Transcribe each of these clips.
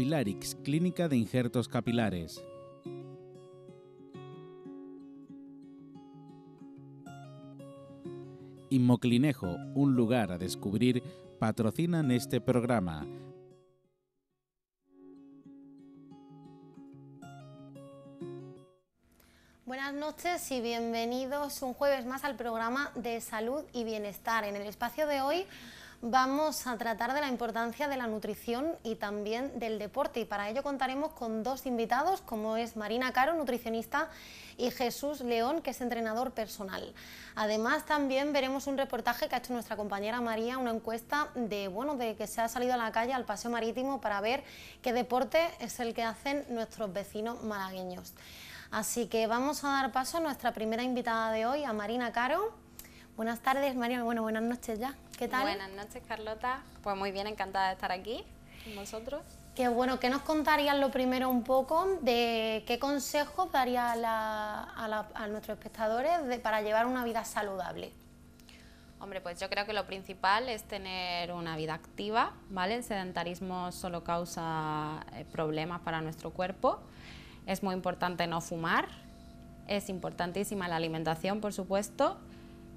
Capilarix, Clínica de Injertos Capilares. Inmoclinejo, un lugar a descubrir, patrocinan este programa. Buenas noches y bienvenidos un jueves más al programa de salud y bienestar. En el espacio de hoy vamos a tratar de la importancia de la nutrición y también del deporte. Y para ello contaremos con dos invitados, como es Marina Caro, nutricionista, y Jesús León, que es entrenador personal. Además, también veremos un reportaje que ha hecho nuestra compañera María, una encuesta de, bueno, de que se ha salido a la calle, al paseo marítimo, para ver qué deporte es el que hacen nuestros vecinos malagueños. Así que vamos a dar paso a nuestra primera invitada de hoy, a Marina Caro Buenas tardes, María. Bueno, buenas noches ya. ¿Qué tal? Buenas noches, Carlota. Pues muy bien, encantada de estar aquí con vosotros. Que bueno, ¿qué nos contarías lo primero un poco de qué consejos darías a, nuestros espectadores para llevar una vida saludable? Hombre, pues yo creo que lo principal es tener una vida activa, ¿vale? El sedentarismo solo causa eh, problemas para nuestro cuerpo. Es muy importante no fumar. Es importantísima la alimentación, por supuesto,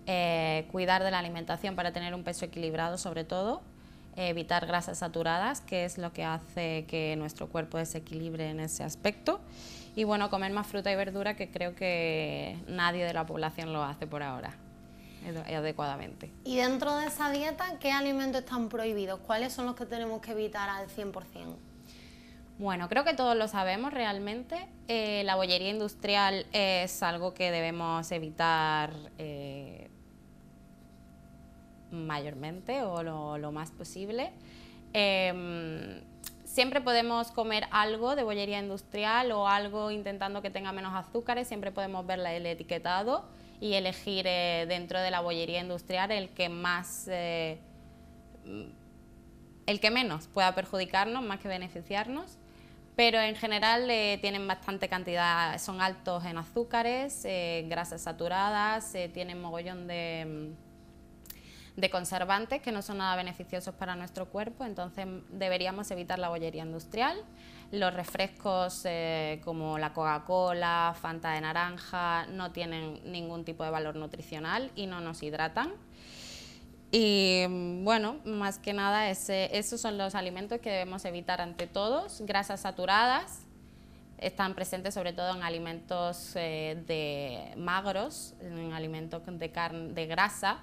eh, cuidar de la alimentación para tener un peso equilibrado sobre todo, eh, evitar grasas saturadas, que es lo que hace que nuestro cuerpo desequilibre en ese aspecto, y bueno, comer más fruta y verdura, que creo que nadie de la población lo hace por ahora adecuadamente. Y dentro de esa dieta, ¿qué alimentos están prohibidos? ¿Cuáles son los que tenemos que evitar al 100%? Bueno, creo que todos lo sabemos realmente. Eh, la bollería industrial es algo que debemos evitar mayormente o lo, más posible. Em, siempre podemos comer algo de bollería industrial o algo intentando que tenga menos azúcares, siempre podemos ver el etiquetado y elegir eh, dentro de la bollería industrial el que más, eh, mm, el que menos pueda perjudicarnos más que beneficiarnos. Pero en general eh, tienen bastante cantidad, son altos en azúcares, grasas saturadas, tienen mogollón de, mm, de conservantes que no son nada beneficiosos para nuestro cuerpo, entonces deberíamos evitar la bollería industrial, los refrescos eh, como la Coca-Cola, Fanta de naranja, no tienen ningún tipo de valor nutricional y no nos hidratan. Y mm, bueno, más que nada, esos son los alimentos que debemos evitar ante todos. Grasas saturadas están presentes sobre todo en alimentos eh, de magros, en alimentos de, carne, de grasa,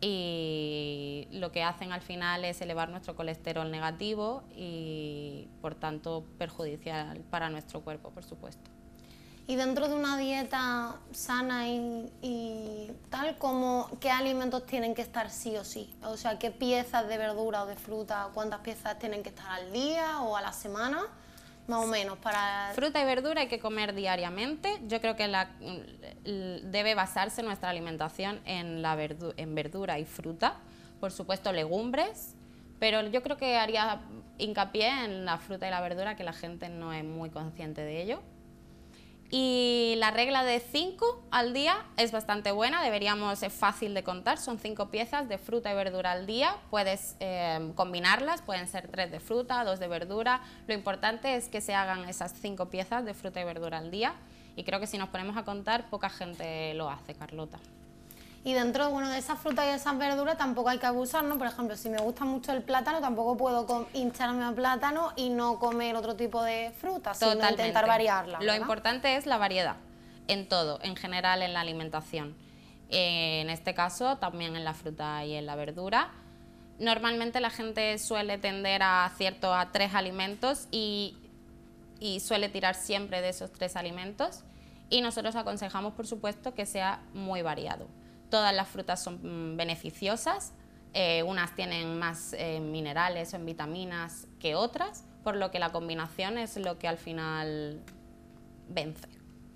y lo que hacen al final es elevar nuestro colesterol negativo y por tanto perjudicial para nuestro cuerpo, por supuesto. Y dentro de una dieta sana y, tal, como ¿qué alimentos tienen que estar sí o sí? O sea, ¿qué piezas de verdura o de fruta, cuántas piezas tienen que estar al día o a la semana? o menos, para... Fruta y verdura hay que comer diariamente. Yo creo que mm, debe basarse nuestra alimentación en verdura y fruta. Por supuesto, legumbres, pero yo creo que haría hincapié en la fruta y la verdura, que la gente no es muy consciente de ello. Y la regla de 5 al día es bastante buena, deberíamos, es fácil de contar, son 5 piezas de fruta y verdura al día, puedes eh, combinarlas, pueden ser 3 de fruta, 2 de verdura, lo importante es que se hagan esas 5 piezas de fruta y verdura al día y creo que si nos ponemos a contar poca gente lo hace, Carlota. Y dentro bueno, de esas frutas y esas verduras tampoco hay que abusar, ¿no? Por ejemplo, si me gusta mucho el plátano, tampoco puedo hincharme a plátano y no comer otro tipo de frutas, sino intentar variarla. Lo importante es la variedad, en todo, en general en la alimentación. Eh, en este caso, también en la fruta y en la verdura. Normalmente la gente suele tender a cierto a tres alimentos y, y suele tirar siempre de esos tres alimentos. Y nosotros aconsejamos, por supuesto, que sea muy variado. Todas las frutas son mm, beneficiosas, eh, unas tienen más eh, minerales o en vitaminas que otras, por lo que la combinación es lo que al final vence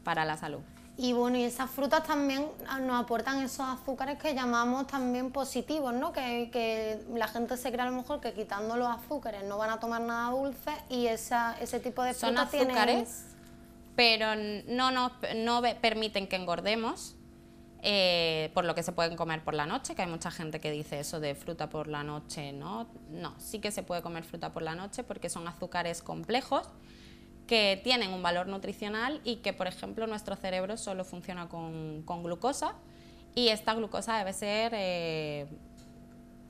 para la salud. Y bueno, y esas frutas también nos aportan esos azúcares que llamamos también positivos, ¿no? Que, la gente se cree a lo mejor que quitando los azúcares no van a tomar nada dulce y esa, ese tipo de frutas Son azúcares, pero no nos no permiten que engordemos, eh, por lo que se pueden comer por la noche, que hay mucha gente que dice eso de fruta por la noche, no, no, sí que se puede comer fruta por la noche porque son azúcares complejos que tienen un valor nutricional y que, por ejemplo, nuestro cerebro solo funciona con, glucosa y esta glucosa debe ser eh,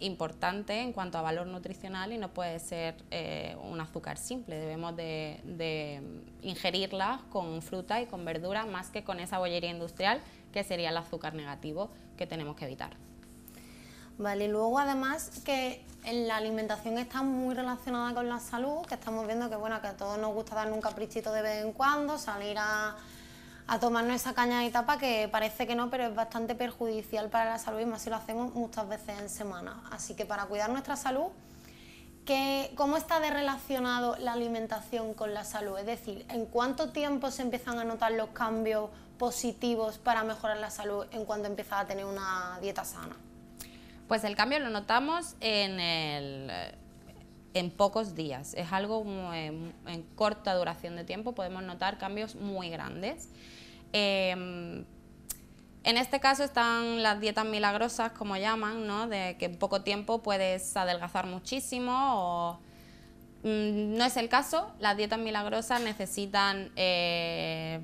importante en cuanto a valor nutricional y no puede ser eh, un azúcar simple, debemos de, de ingerirla con fruta y con verdura más que con esa bollería industrial que sería el azúcar negativo que tenemos que evitar. Vale, y luego además que la alimentación está muy relacionada con la salud, que estamos viendo que bueno, que a todos nos gusta dar un caprichito de vez en cuando, salir a, tomarnos esa caña de tapa que parece que no, pero es bastante perjudicial para la salud y más si lo hacemos muchas veces en semana. Así que para cuidar nuestra salud, que ¿cómo está de relacionado la alimentación con la salud? Es decir, ¿en cuánto tiempo se empiezan a notar los cambios positivos para mejorar la salud en cuanto empieza a tener una dieta sana? Pues el cambio lo notamos en, en pocos días. Es algo eh, en, corta duración de tiempo, podemos notar cambios muy grandes. Em, en este caso están las dietas milagrosas, como llaman, ¿no? de que en poco tiempo puedes adelgazar muchísimo mm, no es el caso. Las dietas milagrosas necesitan eh,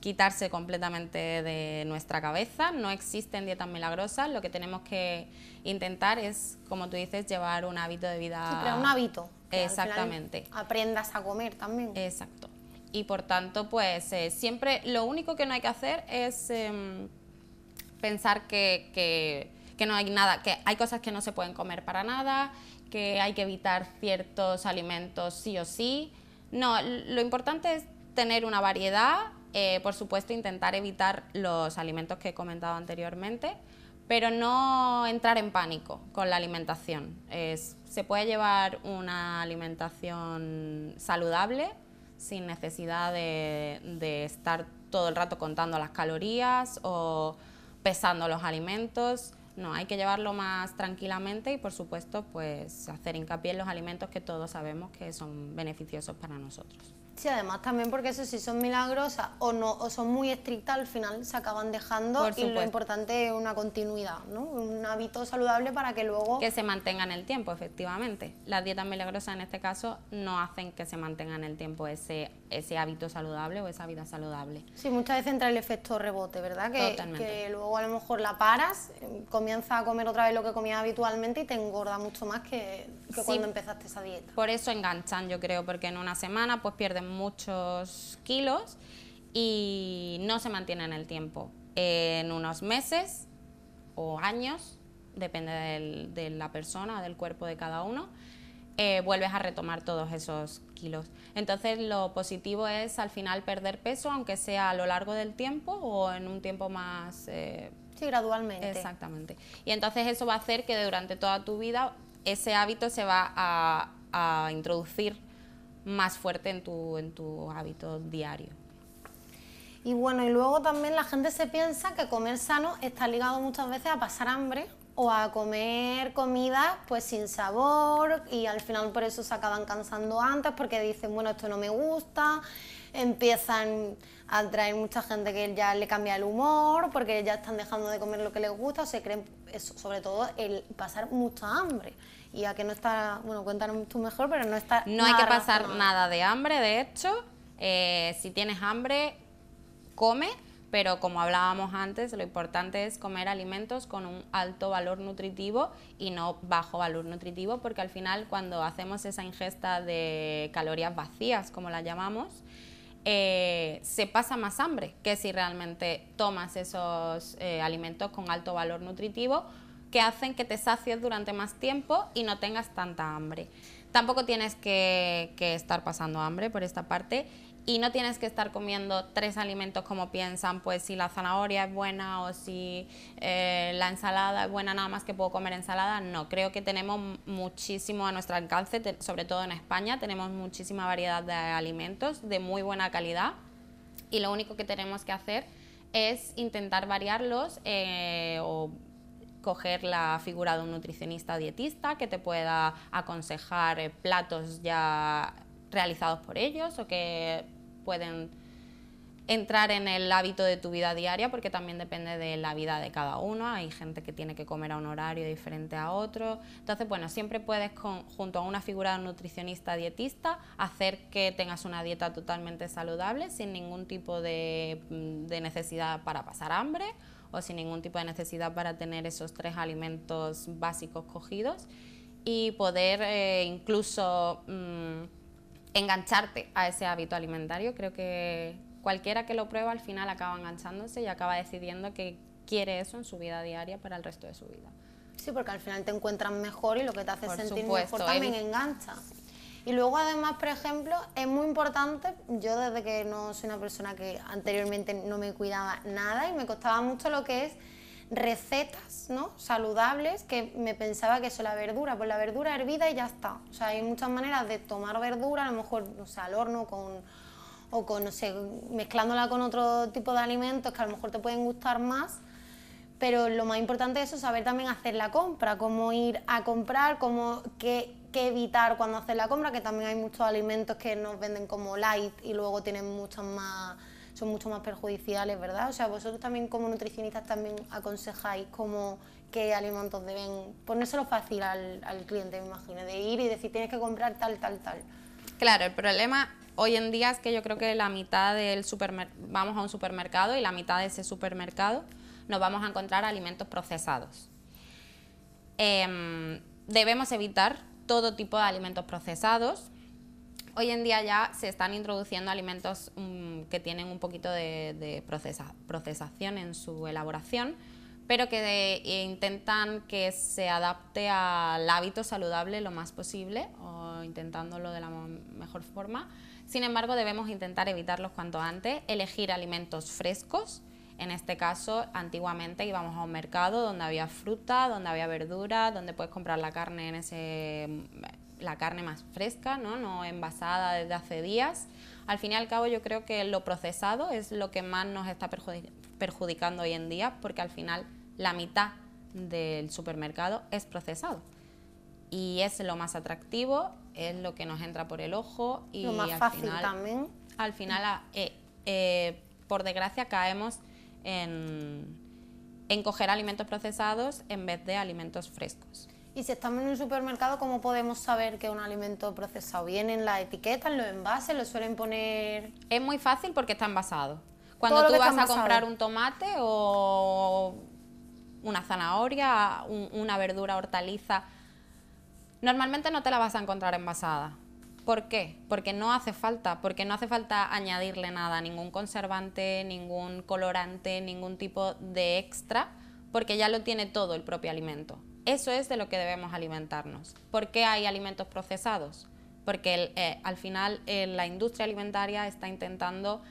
quitarse completamente de nuestra cabeza. No existen dietas milagrosas, lo que tenemos que intentar es, como tú dices, llevar un hábito de vida. Sí, pero un hábito. Exactamente. aprendas a comer también. Exacto. Y por tanto, pues eh, siempre lo único que no hay que hacer es em, pensar que no hay nada, que hay cosas que no se pueden comer para nada, que hay que evitar ciertos alimentos sí o sí. No, lo importante es tener una variedad eh, por supuesto, intentar evitar los alimentos que he comentado anteriormente, pero no entrar en pánico con la alimentación. se puede llevar una alimentación saludable sin necesidad de, estar todo el rato contando las calorías o pesando los alimentos. No, hay que llevarlo más tranquilamente y por supuesto pues, hacer hincapié en los alimentos que todos sabemos que son beneficiosos para nosotros. Sí, además también porque eso si son milagrosas o no o son muy estrictas al final se acaban dejando y lo importante es una continuidad, ¿no? Un hábito saludable para que luego que se mantengan el tiempo, efectivamente. Las dietas milagrosas en este caso no hacen que se mantengan el tiempo ese ese hábito saludable o esa vida saludable. Sí, muchas veces entra el efecto rebote, ¿verdad? Que, que luego a lo mejor la paras, comienza a comer otra vez lo que comía habitualmente y te engorda mucho más que, cuando empezaste esa dieta. Por eso enganchan, yo creo, porque en una semana pues pierden muchos kilos y no se mantienen el tiempo. En unos meses o años, depende de la persona, del cuerpo de cada uno, eh, vuelves a retomar todos esos entonces lo positivo es al final perder peso, aunque sea a lo largo del tiempo o en un tiempo más... Eh, sí, gradualmente. Exactamente. Y entonces eso va a hacer que durante toda tu vida ese hábito se va a, introducir más fuerte en tu, en tu hábito diario. Y bueno, y luego también la gente se piensa que comer sano está ligado muchas veces a pasar hambre o a comer comida pues sin sabor y al final por eso se acaban cansando antes porque dicen, bueno, esto no me gusta, empiezan a traer mucha gente que ya le cambia el humor porque ya están dejando de comer lo que les gusta o se creen, sobre todo, el pasar mucha hambre y a que no está, bueno, cuéntanos tú mejor, pero no está... No hay que pasar nada de hambre, de hecho, eh, si tienes hambre, come pero como hablábamos antes, lo importante es comer alimentos con un alto valor nutritivo y no bajo valor nutritivo, porque al final cuando hacemos esa ingesta de calorías vacías, como la llamamos, eh, se pasa más hambre que si realmente tomas esos eh, alimentos con alto valor nutritivo que hacen que te sacies durante más tiempo y no tengas tanta hambre. Tampoco tienes que estar pasando hambre por esta parte y no tienes que estar comiendo tres alimentos como piensan, pues si la zanahoria es buena o si eh, la ensalada es buena, nada más que puedo comer ensalada. No, creo que tenemos muchísimo a nuestro alcance, sobre todo en España, tenemos muchísima variedad de alimentos de muy buena calidad y lo único que tenemos que hacer es intentar variarlos eh, o coger la figura de un nutricionista dietista que te pueda aconsejar eh, platos ya realizados por ellos o que pueden entrar en el hábito de tu vida diaria porque también depende de la vida de cada uno. Hay gente que tiene que comer a un horario diferente a otro. Entonces, bueno, siempre puedes junto a una figura nutricionista dietista hacer que tengas una dieta totalmente saludable sin ningún tipo mm, de, necesidad para pasar hambre o sin ningún tipo de necesidad para tener esos tres alimentos básicos cogidos y poder eh, incluso... Mm, engancharte a ese hábito alimentario. Creo que cualquiera que lo prueba al final acaba enganchándose y acaba decidiendo que quiere eso en su vida diaria para el resto de su vida. Sí, porque al final te encuentras mejor y lo que te hace sentir mejor también engancha. Y luego además, por ejemplo, es muy importante, yo desde que no soy una persona que anteriormente no me cuidaba nada y me costaba mucho lo que es recetas ¿no? saludables que me pensaba que eso la verdura, pues la verdura hervida y ya está. O sea, hay muchas maneras de tomar verdura, a lo mejor no al horno con, o con, no sé, mezclándola con otro tipo de alimentos que a lo mejor te pueden gustar más. Pero lo más importante eso es saber también hacer la compra, cómo ir a comprar, cómo, qué, qué evitar cuando hacer la compra, que también hay muchos alimentos que nos venden como light y luego tienen muchas más son mucho más perjudiciales, ¿verdad? O sea, vosotros también como nutricionistas también aconsejáis como qué alimentos deben ponérselo fácil al, cliente, me imagino, de ir y decir tienes que comprar tal, tal, tal. Claro, el problema hoy en día es que yo creo que la mitad del supermercado, vamos a un supermercado y la mitad de ese supermercado nos vamos a encontrar alimentos procesados. Em, debemos evitar todo tipo de alimentos procesados, hoy en día ya se están introduciendo alimentos mm, que tienen un poquito de, procesación en su elaboración, pero que intentan que se adapte al hábito saludable lo más posible o intentándolo de la mejor forma. Sin embargo, debemos intentar evitarlos cuanto antes, elegir alimentos frescos, en este caso, antiguamente íbamos a un mercado donde había fruta, donde había verdura, donde puedes comprar la carne en ese la carne más fresca, ¿no? no envasada desde hace días. Al fin y al cabo yo creo que lo procesado es lo que más nos está perjudicando hoy en día porque al final la mitad del supermercado es procesado y es lo más atractivo, es lo que nos entra por el ojo y lo más al fácil final, también. Al final, ah, eh, eh, por desgracia, caemos en coger alimentos procesados en vez de alimentos frescos. Y si estamos en un supermercado, ¿cómo podemos saber que un alimento procesado? ¿Viene en la etiqueta, en los envases? ¿Lo suelen poner...? Es muy fácil porque está envasado. Cuando tú vas a comprar un tomate o una zanahoria, una verdura, hortaliza, normalmente no te la vas a encontrar envasada. ¿Por qué? Porque no hace falta, porque no hace falta añadirle nada, ningún conservante, ningún colorante, ningún tipo de extra, porque ya lo tiene todo el propio alimento. Eso es de lo que debemos alimentarnos. ¿Por qué hay alimentos procesados? Porque eh, al final eh, la industria alimentaria está intentando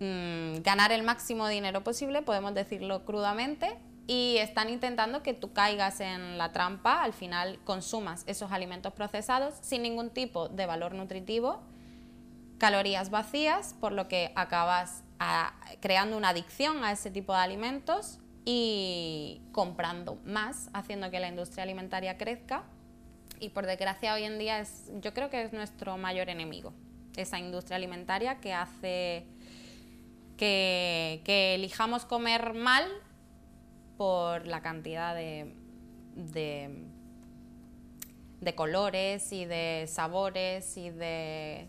mm, ganar el máximo dinero posible, podemos decirlo crudamente, y están intentando que tú caigas en la trampa, al final consumas esos alimentos procesados sin ningún tipo de valor nutritivo, calorías vacías, por lo que acabas ah, creando una adicción a ese tipo de alimentos y comprando más, haciendo que la industria alimentaria crezca y por desgracia hoy en día es, yo creo que es nuestro mayor enemigo, esa industria alimentaria que hace que, elijamos comer mal por la cantidad de colores y de sabores y de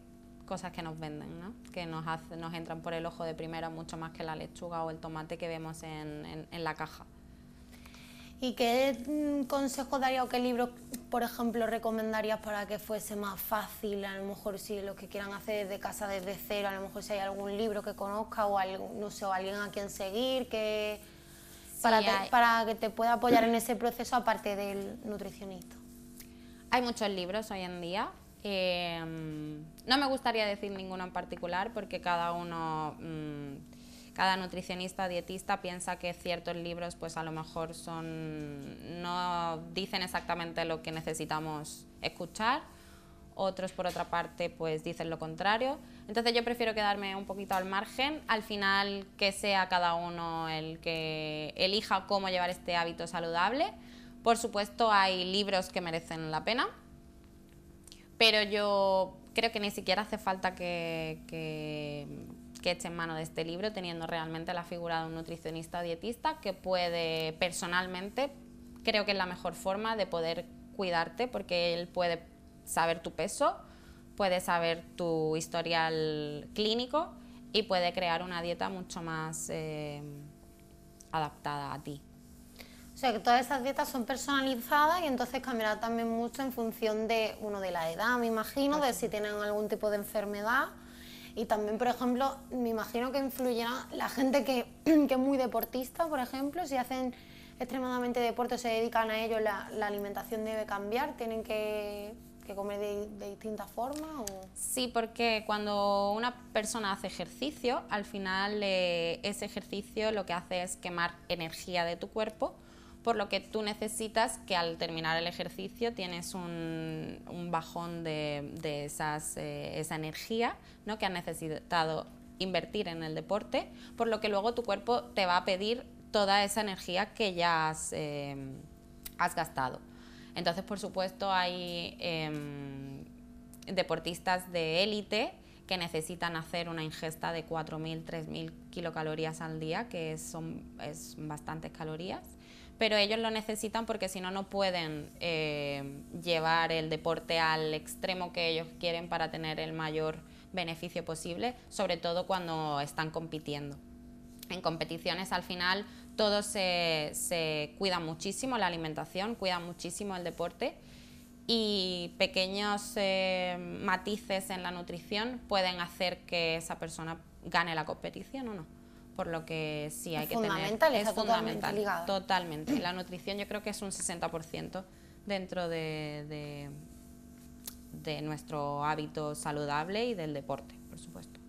cosas que nos venden, ¿no? que nos, nos entran por el ojo de primera mucho más que la lechuga o el tomate que vemos en, en, la caja. ¿Y qué mm, consejo daría o qué libro, por ejemplo, recomendarías para que fuese más fácil? A lo mejor si los que quieran hacer desde casa desde cero, a lo mejor si hay algún libro que conozca o no sé, o alguien a quien seguir, que para, para que te pueda apoyar en ese proceso aparte del nutricionista. Hay muchos libros hoy en día, Em, no me gustaría decir ninguno en particular porque cada uno, mm, cada nutricionista, dietista piensa que ciertos libros pues a lo mejor son, no dicen exactamente lo que necesitamos escuchar, otros por otra parte pues dicen lo contrario. Entonces yo prefiero quedarme un poquito al margen, al final que sea cada uno el que elija cómo llevar este hábito saludable. Por supuesto hay libros que merecen la pena, pero yo creo que ni siquiera hace falta que, que, echen mano de este libro, teniendo realmente la figura de un nutricionista o dietista que puede personalmente, creo que es la mejor forma de poder cuidarte, porque él puede saber tu peso, puede saber tu historial clínico y puede crear una dieta mucho más eh, adaptada a ti. O sea, que todas esas dietas son personalizadas y entonces cambiará también mucho en función de, uno, de la edad, me imagino, de si tienen algún tipo de enfermedad. Y también, por ejemplo, me imagino que influirá la gente que, es muy deportista, por ejemplo, si hacen extremadamente deporte, se dedican a ello, la, alimentación debe cambiar, tienen que comer de, de distintas formas? Sí, porque cuando una persona hace ejercicio, al final eh, ese ejercicio lo que hace es quemar energía de tu cuerpo por lo que tú necesitas que al terminar el ejercicio tienes un, bajón de, eh, esa energía ¿no? que has necesitado invertir en el deporte, por lo que luego tu cuerpo te va a pedir toda esa energía que ya has, eh, gastado. Entonces, por supuesto, hay em, deportistas de élite que necesitan hacer una ingesta de 4.000, 3.000 kilocalorías al día, que son es bastantes calorías pero ellos lo necesitan porque si no, no pueden eh, llevar el deporte al extremo que ellos quieren para tener el mayor beneficio posible, sobre todo cuando están compitiendo. En competiciones al final todo se, cuida muchísimo, la alimentación, cuida muchísimo el deporte y pequeños eh, matices en la nutrición pueden hacer que esa persona gane la competición o no por lo que sí hay que tener. Es fundamental, totalmente. La nutrición yo creo que es un 60% dentro de, de, nuestro hábito saludable y del deporte, por supuesto.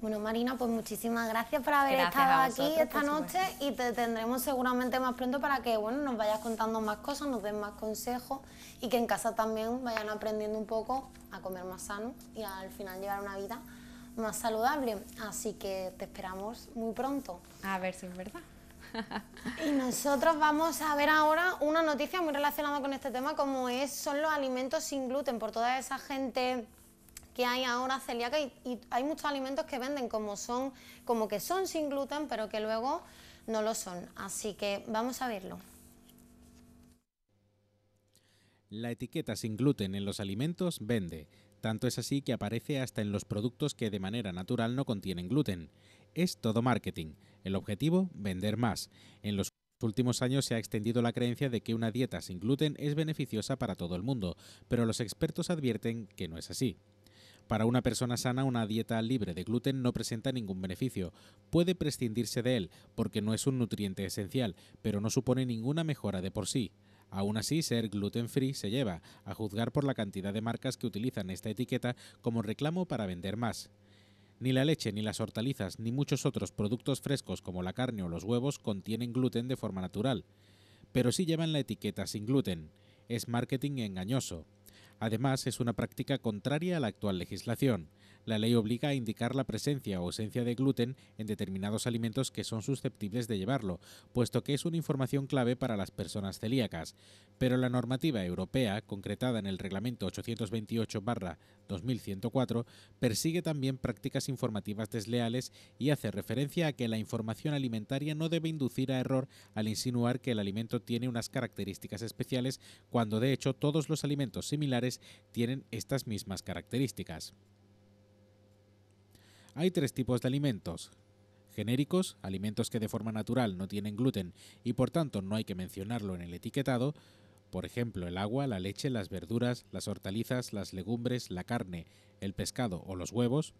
Bueno, Marina, pues muchísimas gracias por haber estado aquí esta noche y te tendremos seguramente más pronto para que bueno, nos vayas contando más cosas, nos den más consejos y que en casa también vayan aprendiendo un poco a comer más sano y al final llevar una vida más saludable. Así que te esperamos muy pronto. A ver si es verdad. Y nosotros vamos a ver ahora una noticia muy relacionada con este tema, como es son los alimentos sin gluten, por toda esa gente que hay ahora celíaca y, hay muchos alimentos que venden como son, como que son sin gluten, pero que luego no lo son. Así que vamos a verlo. La etiqueta sin gluten en los alimentos vende. Tanto es así que aparece hasta en los productos que de manera natural no contienen gluten. Es todo marketing. El objetivo, vender más. En los últimos años se ha extendido la creencia de que una dieta sin gluten es beneficiosa para todo el mundo, pero los expertos advierten que no es así. Para una persona sana, una dieta libre de gluten no presenta ningún beneficio. Puede prescindirse de él, porque no es un nutriente esencial, pero no supone ninguna mejora de por sí. Aún así, ser gluten free se lleva, a juzgar por la cantidad de marcas que utilizan esta etiqueta como reclamo para vender más. Ni la leche, ni las hortalizas, ni muchos otros productos frescos como la carne o los huevos contienen gluten de forma natural, pero sí llevan la etiqueta sin gluten. Es marketing engañoso. Además, es una práctica contraria a la actual legislación. La ley obliga a indicar la presencia o ausencia de gluten en determinados alimentos que son susceptibles de llevarlo, puesto que es una información clave para las personas celíacas. Pero la normativa europea, concretada en el Reglamento 828-2104, persigue también prácticas informativas desleales y hace referencia a que la información alimentaria no debe inducir a error al insinuar que el alimento tiene unas características especiales cuando de hecho todos los alimentos similares tienen estas mismas características. Hay tres tipos de alimentos. Genéricos, alimentos que de forma natural no tienen gluten y por tanto no hay que mencionarlo en el etiquetado, por ejemplo el agua, la leche, las verduras, las hortalizas, las legumbres, la carne, el pescado o los huevos.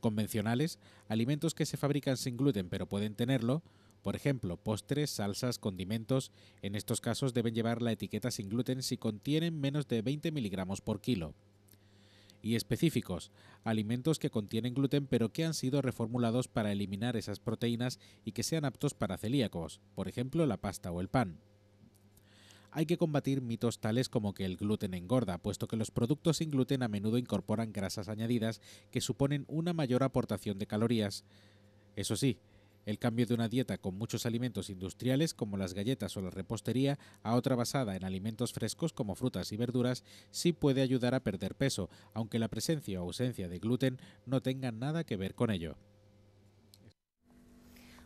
Convencionales, alimentos que se fabrican sin gluten pero pueden tenerlo, por ejemplo, postres, salsas, condimentos, en estos casos deben llevar la etiqueta sin gluten si contienen menos de 20 miligramos por kilo y específicos, alimentos que contienen gluten pero que han sido reformulados para eliminar esas proteínas y que sean aptos para celíacos, por ejemplo la pasta o el pan hay que combatir mitos tales como que el gluten engorda, puesto que los productos sin gluten a menudo incorporan grasas añadidas que suponen una mayor aportación de calorías. Eso sí, el cambio de una dieta con muchos alimentos industriales como las galletas o la repostería a otra basada en alimentos frescos como frutas y verduras sí puede ayudar a perder peso, aunque la presencia o ausencia de gluten no tenga nada que ver con ello.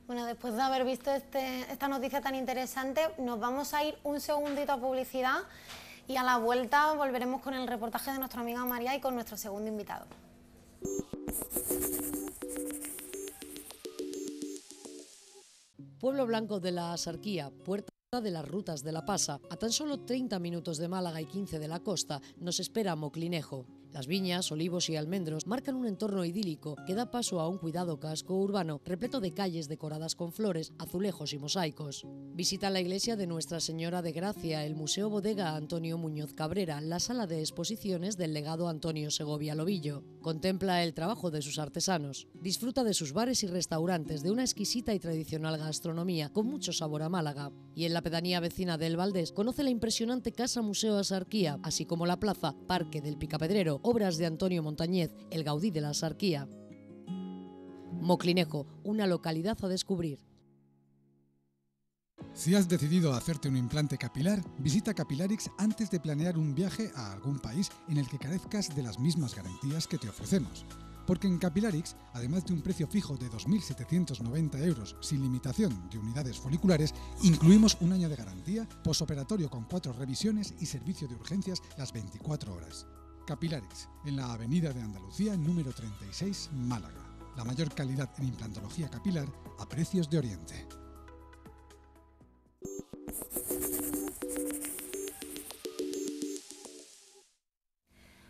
Bueno, después de haber visto este, esta noticia tan interesante, nos vamos a ir un segundito a publicidad y a la vuelta volveremos con el reportaje de nuestra amiga María y con nuestro segundo invitado. Pueblo Blanco de la Asarquía, Puerta de las Rutas de la Pasa, a tan solo 30 minutos de Málaga y 15 de la costa, nos espera Moclinejo. Las viñas, olivos y almendros marcan un entorno idílico que da paso a un cuidado casco urbano repleto de calles decoradas con flores, azulejos y mosaicos. Visita la iglesia de Nuestra Señora de Gracia, el Museo Bodega Antonio Muñoz Cabrera, la sala de exposiciones del legado Antonio Segovia Lobillo. Contempla el trabajo de sus artesanos. Disfruta de sus bares y restaurantes, de una exquisita y tradicional gastronomía con mucho sabor a Málaga. Y en la pedanía vecina del Valdés conoce la impresionante Casa Museo Asarquía, así como la plaza Parque del Picapedrero obras de Antonio Montañez, el Gaudí de la Sarquía. Moclinejo, una localidad a descubrir. Si has decidido hacerte un implante capilar, visita Capilarix antes de planear un viaje a algún país en el que carezcas de las mismas garantías que te ofrecemos. Porque en Capilarix, además de un precio fijo de 2.790 euros sin limitación de unidades foliculares, incluimos un año de garantía, posoperatorio con cuatro revisiones y servicio de urgencias las 24 horas. Capilares, en la Avenida de Andalucía número 36, Málaga. La mayor calidad en implantología capilar a precios de Oriente.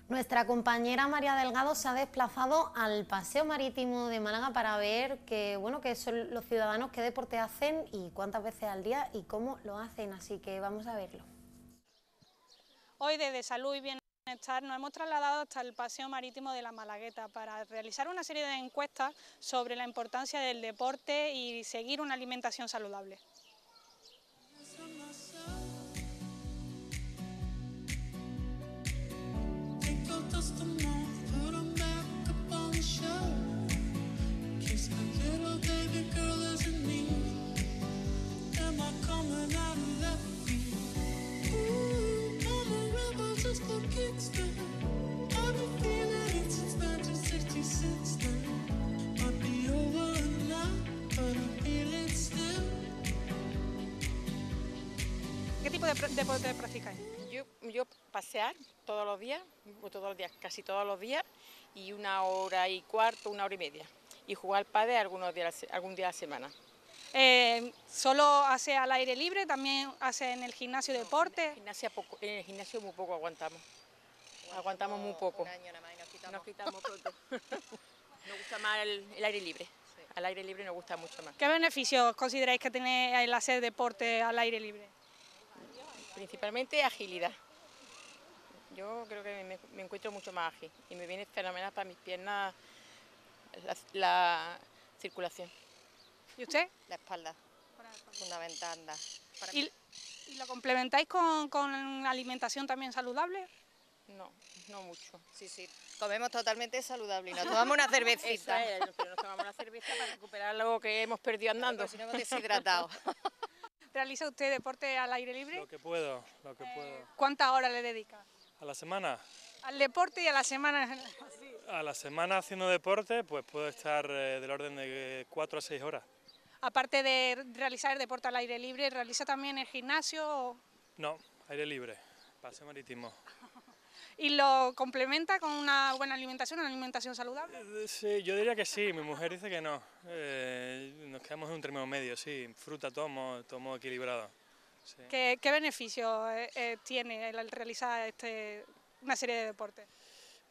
Nuestra compañera María Delgado se ha desplazado al Paseo Marítimo de Málaga para ver qué bueno, que son los ciudadanos qué deporte hacen y cuántas veces al día y cómo lo hacen, así que vamos a verlo. Hoy desde Salud y Estar, nos hemos trasladado hasta el Paseo Marítimo de la Malagueta para realizar una serie de encuestas sobre la importancia del deporte y seguir una alimentación saludable. ¿Qué tipo de deporte practicáis? Yo, yo pasear todos los días, todos los días, casi todos los días, y una hora y cuarto, una hora y media. Y jugar padre algunos días, algún día a la semana. Eh, ¿Solo hace al aire libre? ¿También hace en el gimnasio deporte? en, en el gimnasio muy poco aguantamos aguantamos muy poco. nos quitamos. nos gusta más el, aire libre. Al aire libre nos gusta mucho más. ¿Qué beneficios consideráis que tiene el hacer deporte al aire libre? Principalmente agilidad. Yo creo que me, encuentro mucho más ágil y me viene fenomenal para mis piernas la, circulación. ¿Y usted? La espalda. ¿Y, lo complementáis con, con alimentación también saludable? No, no mucho. Sí, sí. Comemos totalmente saludable y nos tomamos una cervecita. pero nos tomamos una cerveza para recuperar lo que hemos perdido andando. si no hemos deshidratado. ¿Realiza usted deporte al aire libre? Lo que puedo, lo que eh, puedo. ¿Cuántas horas le dedica? ¿A la semana? Al deporte y a la semana. A la semana haciendo deporte, pues puedo estar eh, del orden de 4 a 6 horas. Aparte de realizar el deporte al aire libre, ¿realiza también el gimnasio? No, aire libre, pase marítimo y lo complementa con una buena alimentación, una alimentación saludable? Eh, sí, yo diría que sí, mi mujer dice que no. Eh, nos quedamos en un término medio, sí, fruta tomo, tomo equilibrado. ¿Qué, qué beneficios eh, tiene el realizar este, una serie de deportes?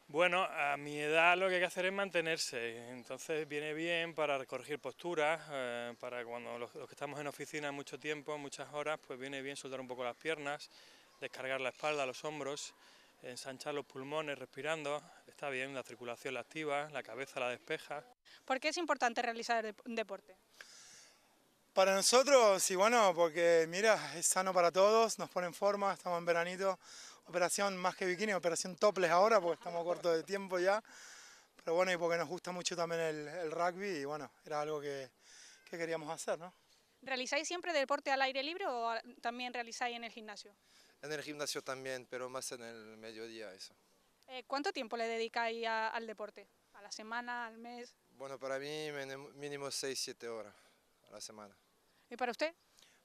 Bueno, a mi edad lo que hay que hacer es mantenerse, entonces viene bien para corregir posturas, para cuando los, que estamos en oficina mucho tiempo, muchas horas, pues viene bien soltar un poco las piernas, descargar la espalda, los hombros, ensanchar los pulmones respirando, está bien, la circulación la activa, la cabeza la despeja. ¿Por qué es importante realizar deporte? Para nosotros, sí, bueno, porque mira, es sano para todos, nos pone en forma, estamos en veranito, operación más que bikini, operación topless ahora porque estamos cortos de tiempo ya, pero bueno, y porque nos gusta mucho también el, rugby y bueno, era algo que, que queríamos hacer, ¿no? ¿Realizáis siempre deporte al aire libre o también realizáis en el gimnasio? en el gimnasio también, pero más en el mediodía eso. Eh, ¿Cuánto tiempo le dedica ahí al deporte? ¿A la semana, al mes? Bueno, para mí mínimo 6-7 horas a la semana. ¿Y para usted?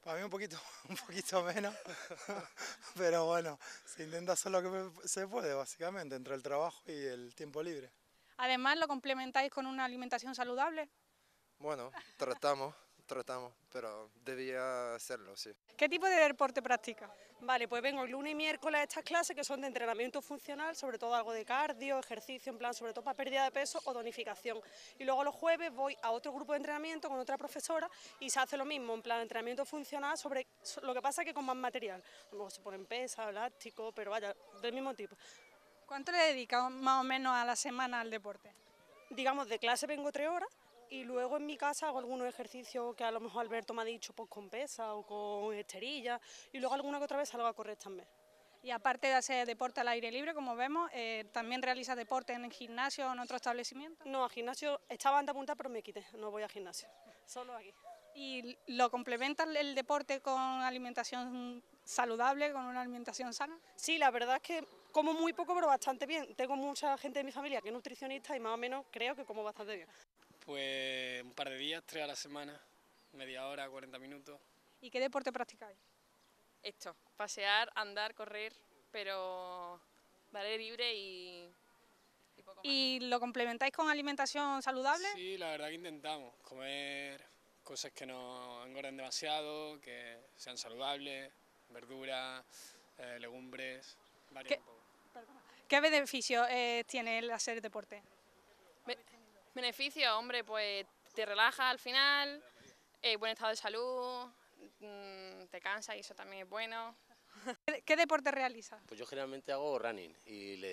Para mí un poquito, un poquito menos, pero bueno, se intenta hacer lo que se puede básicamente, entre el trabajo y el tiempo libre. Además, ¿lo complementáis con una alimentación saludable? Bueno, tratamos tratamos, pero debía hacerlo, sí. ¿Qué tipo de deporte practica? Vale, pues vengo el lunes y miércoles a estas clases que son de entrenamiento funcional, sobre todo algo de cardio, ejercicio, en plan, sobre todo para pérdida de peso o tonificación. Y luego los jueves voy a otro grupo de entrenamiento con otra profesora y se hace lo mismo, en plan, entrenamiento funcional sobre lo que pasa que con más material. Luego se ponen pesas, elástico, pero vaya, del mismo tipo. ¿Cuánto le dedicas más o menos a la semana al deporte? Digamos, de clase vengo tres horas y luego en mi casa hago algunos ejercicios que a lo mejor Alberto me ha dicho pues con pesa o con esterilla y luego alguna que otra vez salgo a correr también. Y aparte de hacer deporte al aire libre, como vemos, eh, ¿también realiza deporte en el gimnasio o en otro establecimiento? No, a gimnasio estaba en punta, pero me quité, no voy a gimnasio, solo aquí. ¿Y lo complementa el deporte con alimentación saludable, con una alimentación sana? Sí, la verdad es que como muy poco, pero bastante bien. Tengo mucha gente de mi familia que es nutricionista y más o menos creo que como bastante bien. Pues un par de días, tres a la semana, media hora, 40 minutos. ¿Y qué deporte practicáis? Esto, pasear, andar, correr, pero vale libre y, y, lo complementáis con alimentación saludable? Sí, la verdad que intentamos comer cosas que no engorden demasiado, que sean saludables, verduras, eh, legumbres, ¿Qué, ¿Qué eh, tiene el hacer deporte? Beneficio, hombre, pues te relaja al final, eh, buen estado de salud, mm, te cansa y eso también es bueno. ¿Qué, deporte realiza? Pues yo generalmente hago running y le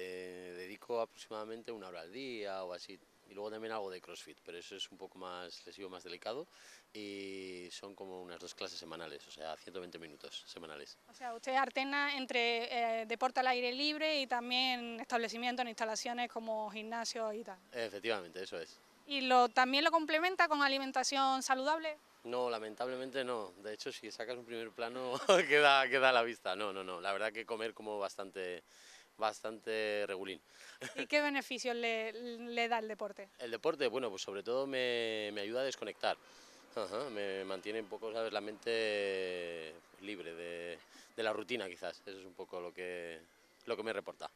dedico aproximadamente una hora al día o así. Y luego también hago de CrossFit, pero eso es un poco más lesivo, más delicado. Y son como unas dos clases semanales, o sea, 120 minutos semanales. O sea, usted artena entre eh, deporte al aire libre y también establecimientos en instalaciones como gimnasios y tal. Efectivamente, eso es. ¿Y lo, también lo complementa con alimentación saludable? No, lamentablemente no. De hecho, si sacas un primer plano, queda, queda a la vista. No, no, no. La verdad que comer como bastante bastante regulín. ¿Y qué beneficios le, le, da el deporte? El deporte, bueno, pues sobre todo me, me ayuda a desconectar. me mantiene un poco, ¿sabes?, la mente libre de, de la rutina quizás. Eso es un poco lo que, lo que me reporta.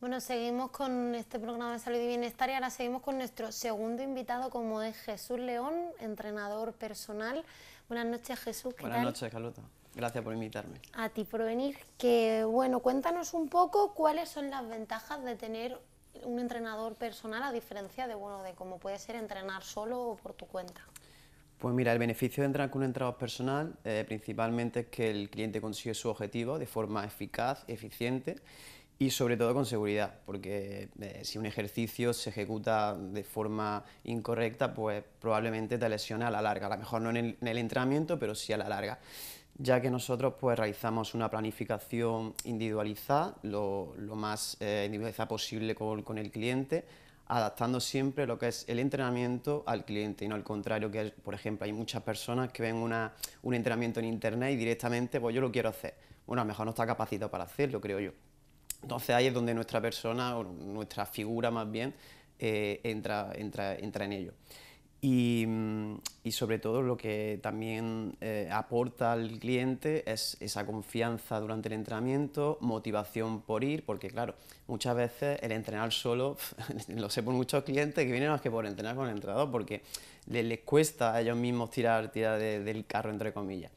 Bueno, seguimos con este programa de salud y bienestar y ahora seguimos con nuestro segundo invitado, como es Jesús León, entrenador personal. Buenas noches, Jesús. Buenas noches, Carlota. Gracias por invitarme. A ti por venir. Que bueno, cuéntanos un poco cuáles son las ventajas de tener un entrenador personal a diferencia de bueno de cómo puede ser entrenar solo o por tu cuenta. Pues mira, el beneficio de entrar con un entrenador personal eh, principalmente es que el cliente consigue su objetivo de forma eficaz, eficiente y sobre todo con seguridad, porque eh, si un ejercicio se ejecuta de forma incorrecta, pues probablemente te lesiona a la larga, a lo mejor no en el, entrenamiento, pero sí a la larga, ya que nosotros pues realizamos una planificación individualizada, lo, lo más eh, individualizada posible con, con, el cliente, adaptando siempre lo que es el entrenamiento al cliente y no al contrario, que por ejemplo hay muchas personas que ven un entrenamiento en internet y directamente pues yo lo quiero hacer. Bueno, a lo mejor no está capacitado para hacerlo, creo yo. Entonces ahí es donde nuestra persona, o nuestra figura más bien, eh, entra, entra, en ello. Mm, y, sobre todo lo que también eh, aporta al cliente es esa confianza durante el entrenamiento, motivación por ir, porque claro, muchas veces el entrenar solo, lo sé por muchos clientes que vienen más que por entrenar con el entrenador, porque les, cuesta a ellos mismos tirar, tirar del carro, entre comillas.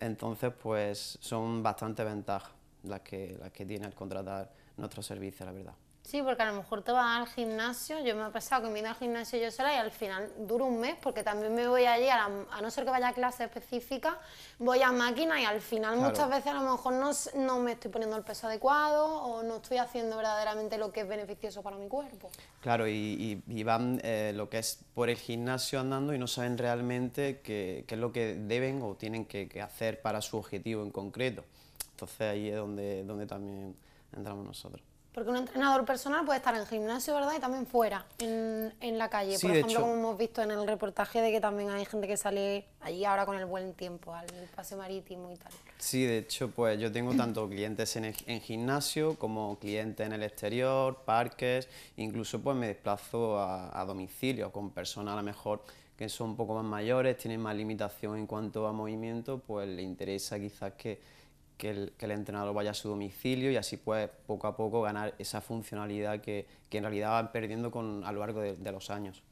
Entonces, pues son bastantes ventajas las que, tiene al contratar nuestro servicio, la verdad. Sí, porque a lo mejor te vas al gimnasio, yo me he pasado que me he al gimnasio yo sola y al final duro un mes, porque también me voy allí, a, no ser que vaya a clase específica, voy a máquina y al final muchas veces a lo mejor no, me estoy poniendo el peso adecuado o no estoy haciendo verdaderamente lo que es beneficioso para mi cuerpo. Claro, y, van eh, lo que es por el gimnasio andando y no saben realmente qué, es lo que deben o tienen que hacer para su objetivo en concreto. Entonces ahí es donde, donde también entramos nosotros. Porque un entrenador personal puede estar en gimnasio, ¿verdad? Y también fuera, en, la calle. Por ejemplo, como hemos visto en el reportaje de que también hay gente que sale allí ahora con el buen tiempo, al espacio marítimo y tal. Sí, de hecho, pues yo tengo tanto clientes en, gimnasio como clientes en el exterior, parques, incluso pues me desplazo a domicilio con personas a lo mejor que son un poco más mayores, tienen más limitación en cuanto a movimiento, pues le interesa quizás que que el, entrenador vaya a su domicilio y así puede poco a poco ganar esa funcionalidad que, en realidad va perdiendo con, a lo largo de, los años.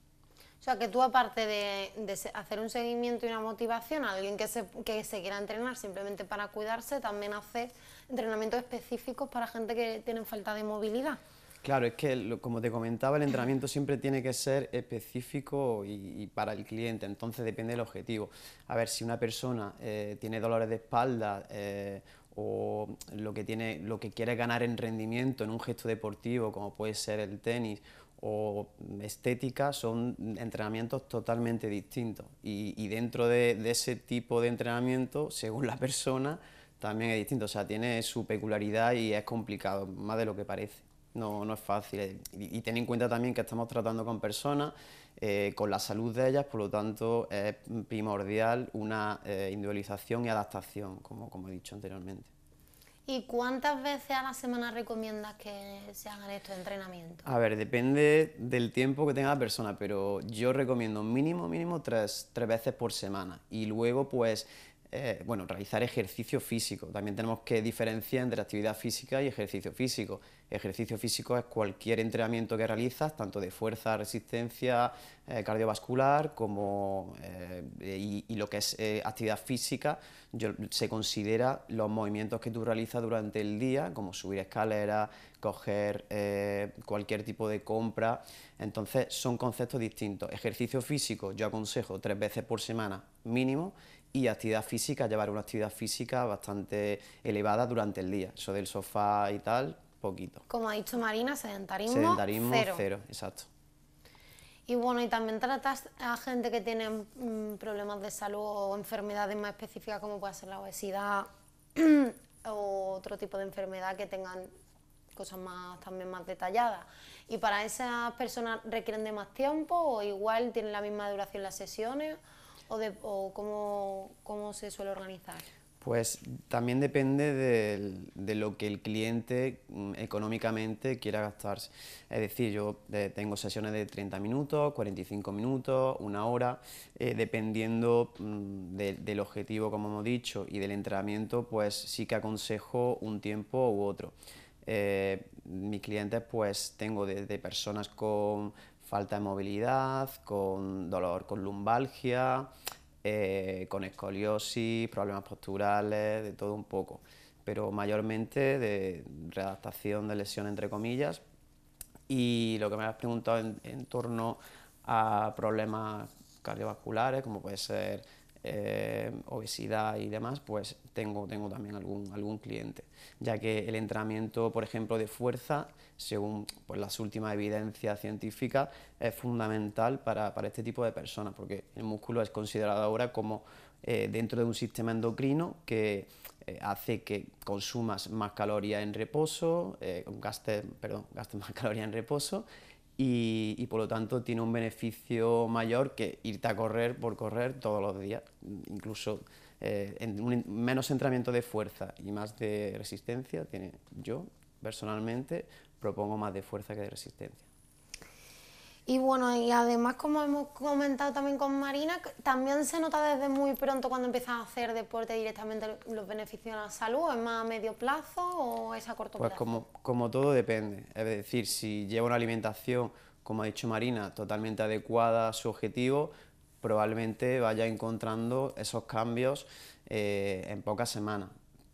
O sea, que tú aparte de, hacer un seguimiento y una motivación a alguien que se, que quiera entrenar simplemente para cuidarse, también hace entrenamientos específicos para gente que tiene falta de movilidad. Claro, es que como te comentaba, el entrenamiento siempre tiene que ser específico y, para el cliente, entonces depende del objetivo. A ver, si una persona eh, tiene dolores de espalda eh, o lo que, tiene, lo que quiere ganar en rendimiento en un gesto deportivo, como puede ser el tenis o estética, son entrenamientos totalmente distintos. Y, dentro de ese tipo de entrenamiento, según la persona, también es distinto. O sea, tiene su peculiaridad y es complicado, más de lo que parece no, es fácil. Y, ten en cuenta también que estamos tratando con personas, eh, con la salud de ellas, por lo tanto es primordial una eh, individualización y adaptación, como, como he dicho anteriormente. ¿Y cuántas veces a la semana recomiendas que se hagan estos entrenamientos? A ver, depende del tiempo que tenga la persona, pero yo recomiendo mínimo, mínimo tres veces por semana. Y luego, pues, eh, bueno, realizar ejercicio físico. También tenemos que diferenciar entre actividad física y ejercicio físico. Ejercicio físico es cualquier entrenamiento que realizas, tanto de fuerza, resistencia eh, cardiovascular, como eh, y, lo que es actividad física, se considera los movimientos que tú realizas durante el día, como subir escaleras, coger cualquier tipo de compra. Entonces son conceptos distintos. Ejercicio físico yo aconsejo tres veces por semana mínimo y actividad física, llevar una actividad física bastante elevada durante el día. Eso del sofá y tal, poquito. Como ha dicho Marina, sedentarismo, sedentarismo cero. exacto. Y bueno, y también tratas a gente que tiene mm, problemas de salud o enfermedades más específicas como puede ser la obesidad o otro tipo de enfermedad que tengan cosas también más detalladas. Y para esas personas requieren de más tiempo o igual tienen la misma duración las sesiones o, cómo, se suele organizar? Pues también depende de, lo que el cliente mm, económicamente quiera gastarse. Es decir, yo eh, tengo sesiones de 30 minutos, 45 minutos, una hora, eh, dependiendo mm, del objetivo, como hemos dicho, y del entrenamiento, pues sí que aconsejo un tiempo u otro. Eh, mis clientes pues tengo desde personas con falta de movilidad, con dolor, con lumbalgia, eh, con escoliosis, problemas posturales, de todo un poco, pero mayormente de readaptación de lesión entre comillas. Y lo que me has preguntado en torno a problemas cardiovasculares, como puede ser eh, obesidad y demás, pues tengo, tengo también algún, algún cliente, ya que el entrenamiento, por ejemplo, de fuerza, según pues, las últimas evidencias científicas, es fundamental para, este tipo de personas, porque el músculo es considerado ahora como eh, dentro de un sistema endocrino que eh, hace que consumas más calorías en reposo, eh, gastes más calorías en reposo y, por lo tanto tiene un beneficio mayor que irte a correr por correr todos los días, incluso eh, en menos entrenamiento de fuerza y más de resistencia tiene yo personalmente propongo más de fuerza que de resistencia. Y bueno, y además como hemos comentado también con Marina, también se nota desde muy pronto cuando empiezas a hacer deporte directamente los beneficios de la salud, ¿es más a medio plazo o es a corto pues plazo? Pues como, como todo depende, es decir, si lleva una alimentación, como ha dicho Marina, totalmente adecuada a su objetivo, probablemente vaya encontrando esos cambios eh, en pocas semanas.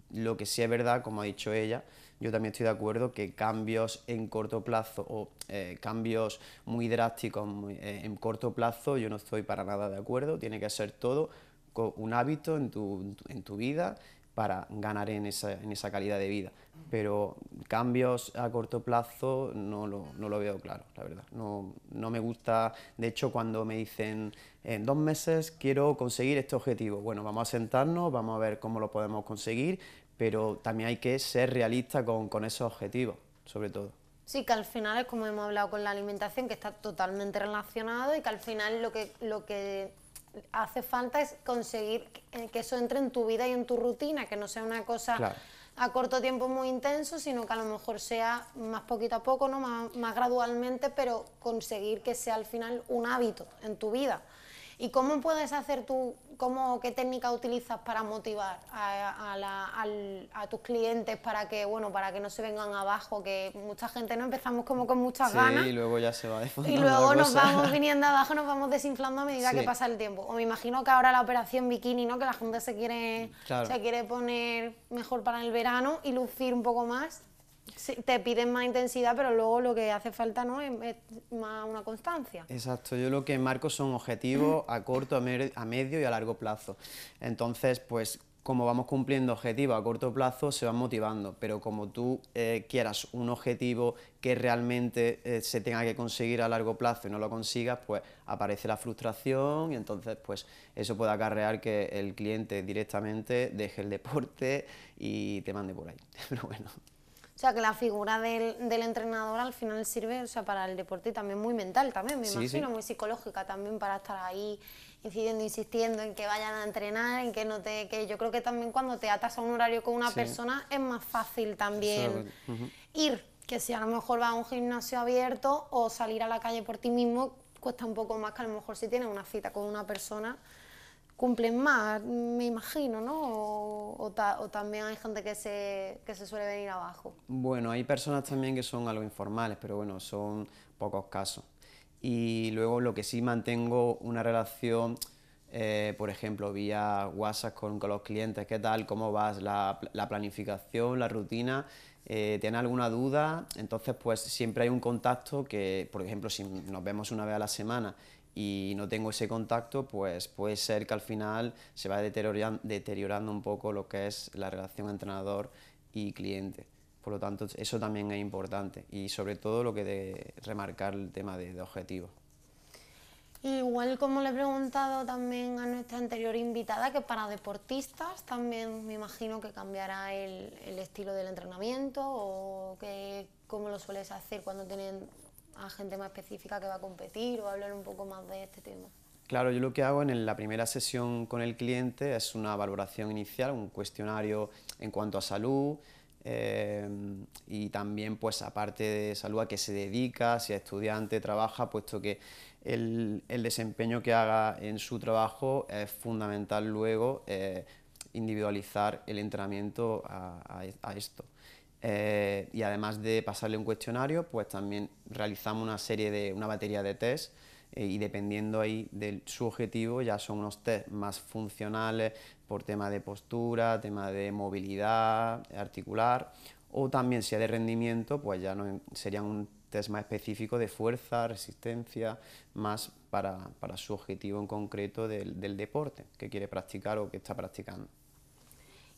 Lo que sí es verdad, como ha dicho ella, yo también estoy de acuerdo que cambios en corto plazo o eh, cambios muy drásticos eh, en corto plazo, yo no estoy para nada de acuerdo, tiene que ser todo un hábito en tu, vida para ganar en esa, calidad de vida. Pero cambios a corto plazo no lo, veo claro, la verdad. No, no, me gusta, de hecho, cuando me dicen en dos meses quiero conseguir este objetivo, bueno, vamos a sentarnos, vamos a ver cómo lo podemos conseguir pero también hay que ser realista con, con esos objetivos, sobre todo. Sí, que al final es como hemos hablado con la alimentación, que está totalmente relacionado y que al final lo que, hace falta es conseguir que eso entre en tu vida y en tu rutina, que no sea una cosa a corto tiempo muy intenso, sino que a lo mejor sea más poquito a poco, más gradualmente, pero conseguir que sea al final un hábito en tu vida. ¿Y cómo puedes hacer tú, cómo, qué técnica utilizas para motivar a, tus clientes para que, bueno, para que no se vengan abajo? Que mucha gente no empezamos como con muchas ganas. Y luego ya se va Y luego nos vamos viniendo abajo, nos vamos desinflando a medida que pasa el tiempo. O me imagino que ahora la operación bikini, ¿no? Que la gente se quiere, se quiere poner mejor para el verano y lucir un poco más te piden más intensidad, pero luego lo que hace falta no es, más una constancia. Exacto, yo lo que marco son objetivos a corto, a, medio y a largo plazo. Entonces, pues como vamos cumpliendo objetivos a corto plazo, se van motivando, pero como tú eh, quieras un objetivo que realmente eh, se tenga que conseguir a largo plazo y no lo consigas, pues aparece la frustración y entonces pues eso puede acarrear que el cliente directamente deje el deporte y te mande por ahí. Pero bueno. O sea, que la figura del, del entrenador al final sirve o sea, para el deporte y también muy mental, también me imagino, muy psicológica también para estar ahí incidiendo, insistiendo en que vayan a entrenar, en que no te... que yo creo que también cuando te atas a un horario con una persona es más fácil también ir, que si a lo mejor vas a un gimnasio abierto o salir a la calle por ti mismo, cuesta un poco más que a lo mejor si tienes una cita con una persona cumplen más, me imagino, ¿no? O, también hay gente que se, que se, suele venir abajo. Bueno, hay personas también que son algo informales, pero bueno, son pocos casos. Y luego lo que sí mantengo una relación, eh, por ejemplo, vía WhatsApp con, los clientes, ¿qué tal? ¿Cómo vas? La, planificación, la rutina. Eh, ¿Tienen alguna duda? Entonces, pues siempre hay un contacto que, por ejemplo, si nos vemos una vez a la semana y no tengo ese contacto, pues puede ser que al final se va deteriorando, un poco lo que es la relación entrenador y cliente. Por lo tanto, eso también es importante y sobre todo lo que de remarcar el tema de, objetivos. Igual como le he preguntado también a nuestra anterior invitada, que para deportistas también me imagino que cambiará el, estilo del entrenamiento o que, cómo lo sueles hacer cuando tienen a gente más específica que va a competir o hablar un poco más de este tema? Claro, yo lo que hago en la primera sesión con el cliente es una valoración inicial, un cuestionario en cuanto a salud eh, y también pues aparte de salud a qué se dedica, si es estudiante, trabaja, puesto que el, desempeño que haga en su trabajo es fundamental luego eh, individualizar el entrenamiento a esto. Eh, y además de pasarle un cuestionario, pues también realizamos una serie de, una batería de test eh, y dependiendo ahí de su objetivo ya son unos test más funcionales por tema de postura, tema de movilidad articular o también si es de rendimiento, pues ya no, serían un test más específico de fuerza, resistencia, más para, su objetivo en concreto del deporte que quiere practicar o que está practicando.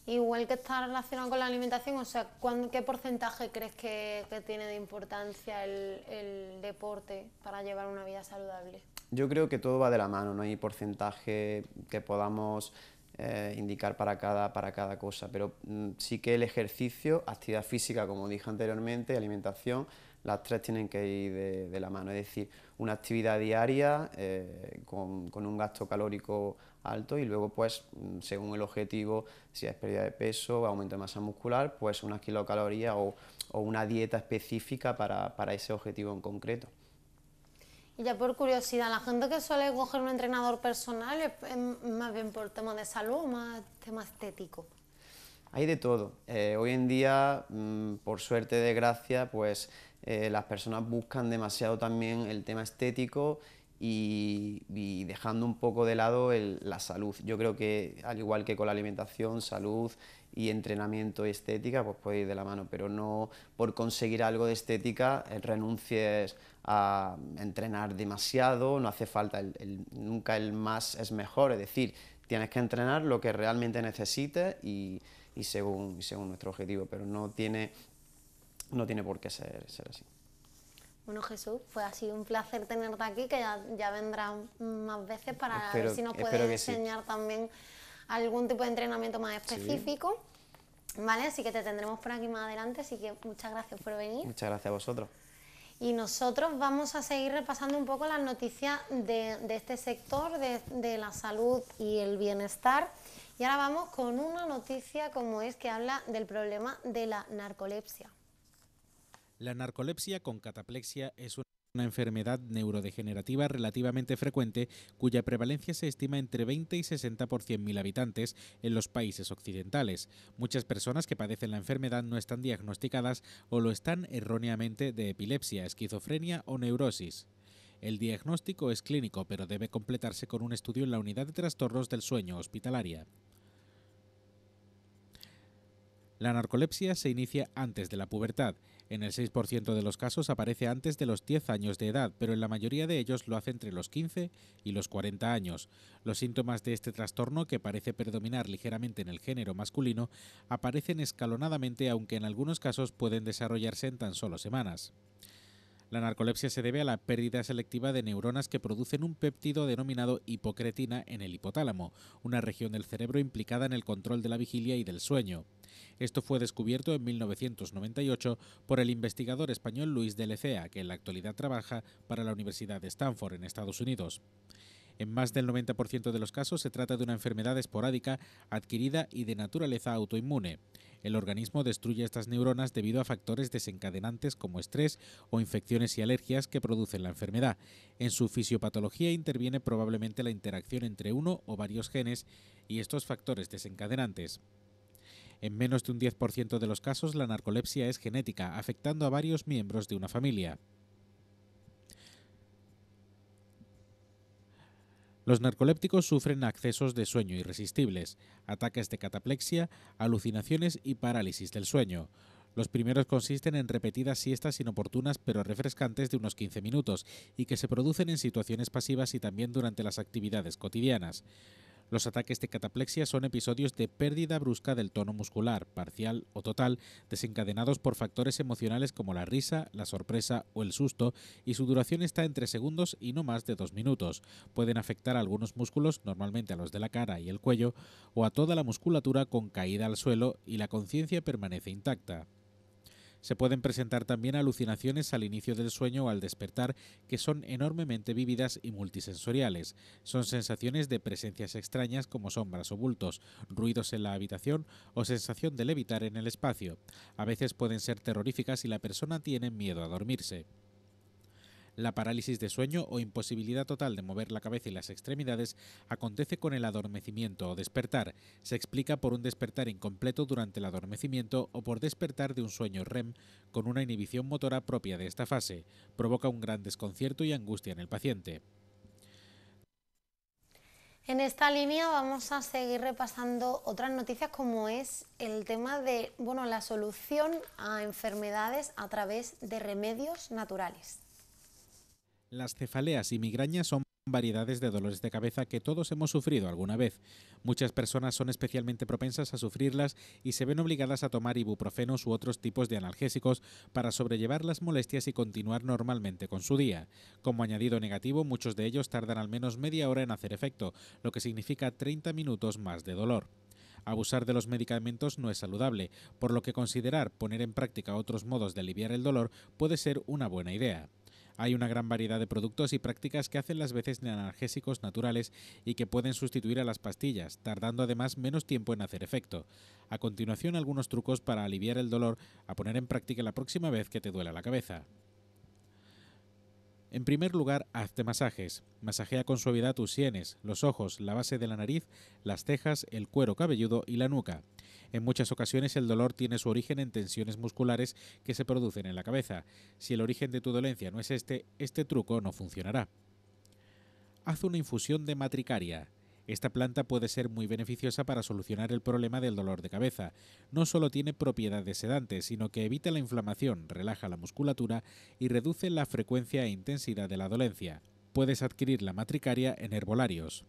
Igual que está relacionado con la alimentación, o sea, ¿qué porcentaje crees que, tiene de importancia el, deporte para llevar una vida saludable? Yo creo que todo va de la mano, no hay porcentaje que podamos eh, indicar para para cada cosa, pero mm, sí que el ejercicio, actividad física, como dije anteriormente, alimentación, las tres tienen que ir de, la mano, es decir, una actividad diaria eh, con, un gasto calórico alto y luego pues mm, según el objetivo, si es pérdida de peso, o aumento de masa muscular, pues unas kilocalorías o, una dieta específica para, para ese objetivo en concreto. Y ya por curiosidad, la gente que suele coger un entrenador personal es más bien por tema de salud o más tema estético. Hay de todo. Eh, hoy en día, mm, por suerte, de gracia, pues eh, las personas buscan demasiado también el tema estético y, dejando un poco de lado la salud. Yo creo que, al igual que con la alimentación, salud y entrenamiento y estética, pues puede ir de la mano, pero no por conseguir algo de estética eh, renuncies a entrenar demasiado, no hace falta, nunca el más es mejor, es decir, tienes que entrenar lo que realmente necesites y y según, según nuestro objetivo, pero no tiene, no tiene por qué ser, ser así. Bueno, Jesús, fue pues ha sido un placer tenerte aquí, que ya, vendrás más veces para ver si nos puedes enseñar también algún tipo de entrenamiento más específico. ¿Vale? Así que te tendremos por aquí más adelante, así que muchas gracias por venir. Muchas gracias a vosotros. Y nosotros vamos a seguir repasando un poco las noticias de, de este sector, de, de la salud y el bienestar. Y ahora vamos con una noticia como es que habla del problema de la narcolepsia. La narcolepsia con cataplexia es una enfermedad neurodegenerativa relativamente frecuente cuya prevalencia se estima entre 20 y 60 por 100.000 habitantes en los países occidentales. Muchas personas que padecen la enfermedad no están diagnosticadas o lo están erróneamente de epilepsia, esquizofrenia o neurosis. El diagnóstico es clínico, pero debe completarse con un estudio en la unidad de trastornos del sueño hospitalaria. La narcolepsia se inicia antes de la pubertad. En el 6% de los casos aparece antes de los 10 años de edad, pero en la mayoría de ellos lo hace entre los 15 y los 40 años. Los síntomas de este trastorno, que parece predominar ligeramente en el género masculino, aparecen escalonadamente aunque en algunos casos pueden desarrollarse en tan solo semanas. La narcolepsia se debe a la pérdida selectiva de neuronas que producen un péptido denominado hipocretina en el hipotálamo, una región del cerebro implicada en el control de la vigilia y del sueño. Esto fue descubierto en 1998 por el investigador español Luis de Lecea, que en la actualidad trabaja para la Universidad de Stanford en Estados Unidos. En más del 90% de los casos se trata de una enfermedad esporádica, adquirida y de naturaleza autoinmune. El organismo destruye estas neuronas debido a factores desencadenantes como estrés o infecciones y alergias que producen la enfermedad. En su fisiopatología interviene probablemente la interacción entre uno o varios genes y estos factores desencadenantes. En menos de un 10% de los casos la narcolepsia es genética, afectando a varios miembros de una familia. Los narcolépticos sufren accesos de sueño irresistibles, ataques de cataplexia, alucinaciones y parálisis del sueño. Los primeros consisten en repetidas siestas inoportunas pero refrescantes de unos 15 minutos y que se producen en situaciones pasivas y también durante las actividades cotidianas. Los ataques de cataplexia son episodios de pérdida brusca del tono muscular, parcial o total, desencadenados por factores emocionales como la risa, la sorpresa o el susto, y su duración está entre segundos y no más de dos minutos. Pueden afectar a algunos músculos, normalmente a los de la cara y el cuello, o a toda la musculatura con caída al suelo y la conciencia permanece intacta. Se pueden presentar también alucinaciones al inicio del sueño o al despertar que son enormemente vívidas y multisensoriales. Son sensaciones de presencias extrañas como sombras o bultos, ruidos en la habitación o sensación de levitar en el espacio. A veces pueden ser terroríficas y la persona tiene miedo a dormirse. La parálisis de sueño o imposibilidad total de mover la cabeza y las extremidades acontece con el adormecimiento o despertar. Se explica por un despertar incompleto durante el adormecimiento o por despertar de un sueño REM con una inhibición motora propia de esta fase. Provoca un gran desconcierto y angustia en el paciente. En esta línea vamos a seguir repasando otras noticias como es el tema de bueno, la solución a enfermedades a través de remedios naturales. Las cefaleas y migrañas son variedades de dolores de cabeza que todos hemos sufrido alguna vez. Muchas personas son especialmente propensas a sufrirlas y se ven obligadas a tomar ibuprofenos u otros tipos de analgésicos para sobrellevar las molestias y continuar normalmente con su día. Como añadido negativo, muchos de ellos tardan al menos media hora en hacer efecto, lo que significa 30 minutos más de dolor. Abusar de los medicamentos no es saludable, por lo que considerar poner en práctica otros modos de aliviar el dolor puede ser una buena idea. Hay una gran variedad de productos y prácticas que hacen las veces de analgésicos naturales y que pueden sustituir a las pastillas, tardando además menos tiempo en hacer efecto. A continuación, algunos trucos para aliviar el dolor a poner en práctica la próxima vez que te duela la cabeza. En primer lugar, hazte masajes. Masajea con suavidad tus sienes, los ojos, la base de la nariz, las cejas, el cuero cabelludo y la nuca. En muchas ocasiones el dolor tiene su origen en tensiones musculares que se producen en la cabeza. Si el origen de tu dolencia no es este, este truco no funcionará. Haz una infusión de matricaria. Esta planta puede ser muy beneficiosa para solucionar el problema del dolor de cabeza. No solo tiene propiedades sedantes, sino que evita la inflamación, relaja la musculatura y reduce la frecuencia e intensidad de la dolencia. Puedes adquirir la matricaria en herbolarios.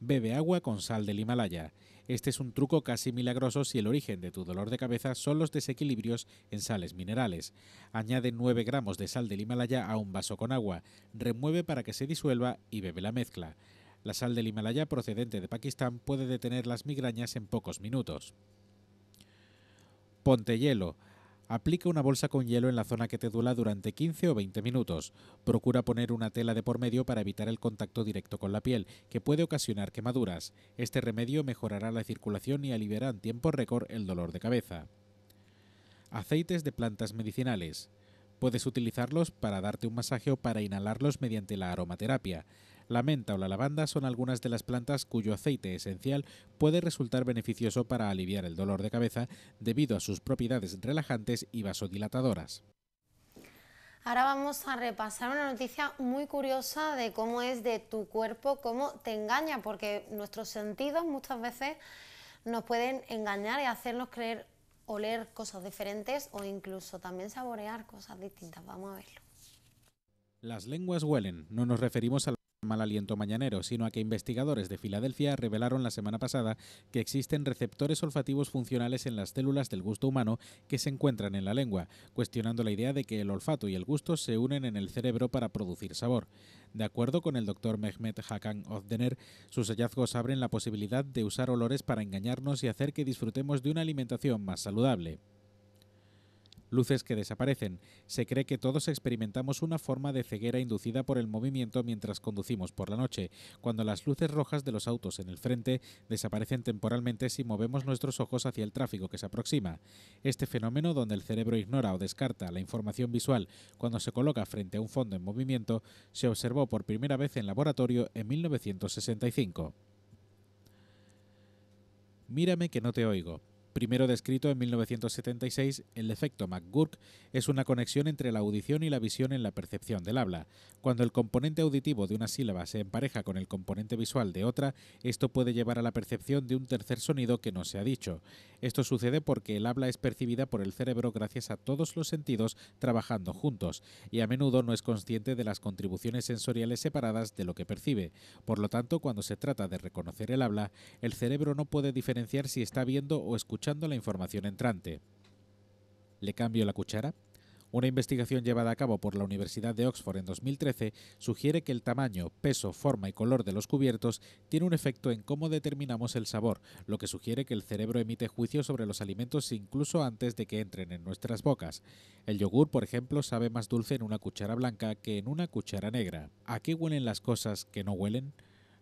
Bebe agua con sal del Himalaya. Este es un truco casi milagroso si el origen de tu dolor de cabeza son los desequilibrios en sales minerales. Añade 9 gramos de sal del Himalaya a un vaso con agua, remueve para que se disuelva y bebe la mezcla. La sal del Himalaya procedente de Pakistán puede detener las migrañas en pocos minutos. Ponte hielo. Aplica una bolsa con hielo en la zona que te duela durante 15 o 20 minutos. Procura poner una tela de por medio para evitar el contacto directo con la piel, que puede ocasionar quemaduras. Este remedio mejorará la circulación y aliviará en tiempo récord el dolor de cabeza. Aceites de plantas medicinales. Puedes utilizarlos para darte un masaje o para inhalarlos mediante la aromaterapia. La menta o la lavanda son algunas de las plantas cuyo aceite esencial puede resultar beneficioso para aliviar el dolor de cabeza debido a sus propiedades relajantes y vasodilatadoras. Ahora vamos a repasar una noticia muy curiosa de cómo es de tu cuerpo, cómo te engaña, porque nuestros sentidos muchas veces nos pueden engañar y hacernos creer oler cosas diferentes o incluso también saborear cosas distintas. Vamos a verlo. Las lenguas huelen, no nos referimos a mal aliento mañanero, sino a que investigadores de Filadelfia revelaron la semana pasada que existen receptores olfativos funcionales en las células del gusto humano que se encuentran en la lengua, cuestionando la idea de que el olfato y el gusto se unen en el cerebro para producir sabor. De acuerdo con el doctor Mehmet Hakan Ozdener, sus hallazgos abren la posibilidad de usar olores para engañarnos y hacer que disfrutemos de una alimentación más saludable luces que desaparecen. Se cree que todos experimentamos una forma de ceguera inducida por el movimiento mientras conducimos por la noche, cuando las luces rojas de los autos en el frente desaparecen temporalmente si movemos nuestros ojos hacia el tráfico que se aproxima. Este fenómeno, donde el cerebro ignora o descarta la información visual cuando se coloca frente a un fondo en movimiento, se observó por primera vez en laboratorio en 1965. Mírame que no te oigo. Primero descrito en 1976, el efecto McGurk es una conexión entre la audición y la visión en la percepción del habla. Cuando el componente auditivo de una sílaba se empareja con el componente visual de otra, esto puede llevar a la percepción de un tercer sonido que no se ha dicho. Esto sucede porque el habla es percibida por el cerebro gracias a todos los sentidos trabajando juntos, y a menudo no es consciente de las contribuciones sensoriales separadas de lo que percibe. Por lo tanto, cuando se trata de reconocer el habla, el cerebro no puede diferenciar si está viendo o escuchando la información entrante. ¿Le cambio la cuchara? Una investigación llevada a cabo por la Universidad de Oxford en 2013 sugiere que el tamaño, peso, forma y color de los cubiertos tiene un efecto en cómo determinamos el sabor, lo que sugiere que el cerebro emite juicios sobre los alimentos incluso antes de que entren en nuestras bocas. El yogur, por ejemplo, sabe más dulce en una cuchara blanca que en una cuchara negra. ¿A qué huelen las cosas que no huelen?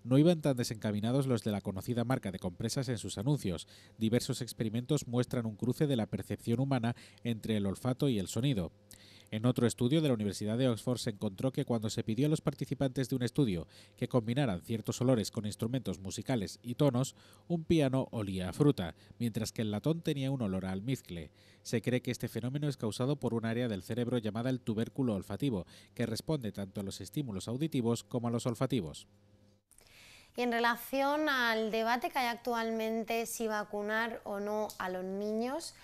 no iban tan desencaminados los de la conocida marca de compresas en sus anuncios. Diversos experimentos muestran un cruce de la percepción humana entre el olfato y el sonido. En otro estudio de la Universidad de Oxford se encontró que cuando se pidió a los participantes de un estudio que combinaran ciertos olores con instrumentos musicales y tonos, un piano olía a fruta, mientras que el latón tenía un olor a almizcle. Se cree que este fenómeno es causado por un área del cerebro llamada el tubérculo olfativo, que responde tanto a los estímulos auditivos como a los olfativos. Y en relación al debate que hay actualmente si vacunar o no a los niños,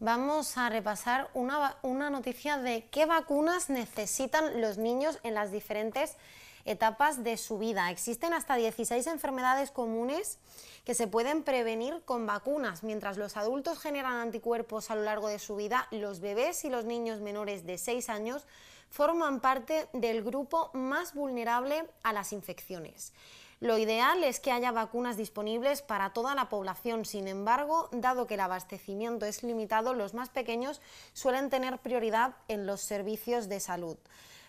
vamos a repasar una, una noticia de qué vacunas necesitan los niños en las diferentes etapas de su vida. Existen hasta 16 enfermedades comunes que se pueden prevenir con vacunas. Mientras los adultos generan anticuerpos a lo largo de su vida, los bebés y los niños menores de 6 años forman parte del grupo más vulnerable a las infecciones. Lo ideal es que haya vacunas disponibles para toda la población, sin embargo, dado que el abastecimiento es limitado, los más pequeños suelen tener prioridad en los servicios de salud.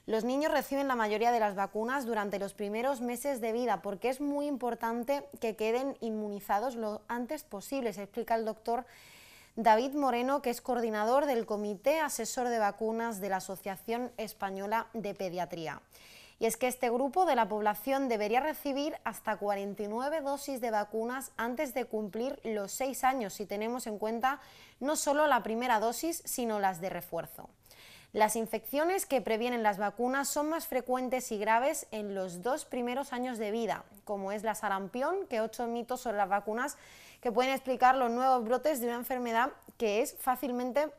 Los niños reciben la mayoría de las vacunas durante los primeros meses de vida porque es muy importante que queden inmunizados lo antes posible, se explica el doctor David Moreno, que es coordinador del Comité Asesor de Vacunas de la Asociación Española de Pediatría. Y es que este grupo de la población debería recibir hasta 49 dosis de vacunas antes de cumplir los seis años, si tenemos en cuenta no solo la primera dosis, sino las de refuerzo. Las infecciones que previenen las vacunas son más frecuentes y graves en los dos primeros años de vida, como es la sarampión, que ocho mitos sobre las vacunas que pueden explicar los nuevos brotes de una enfermedad que es fácilmente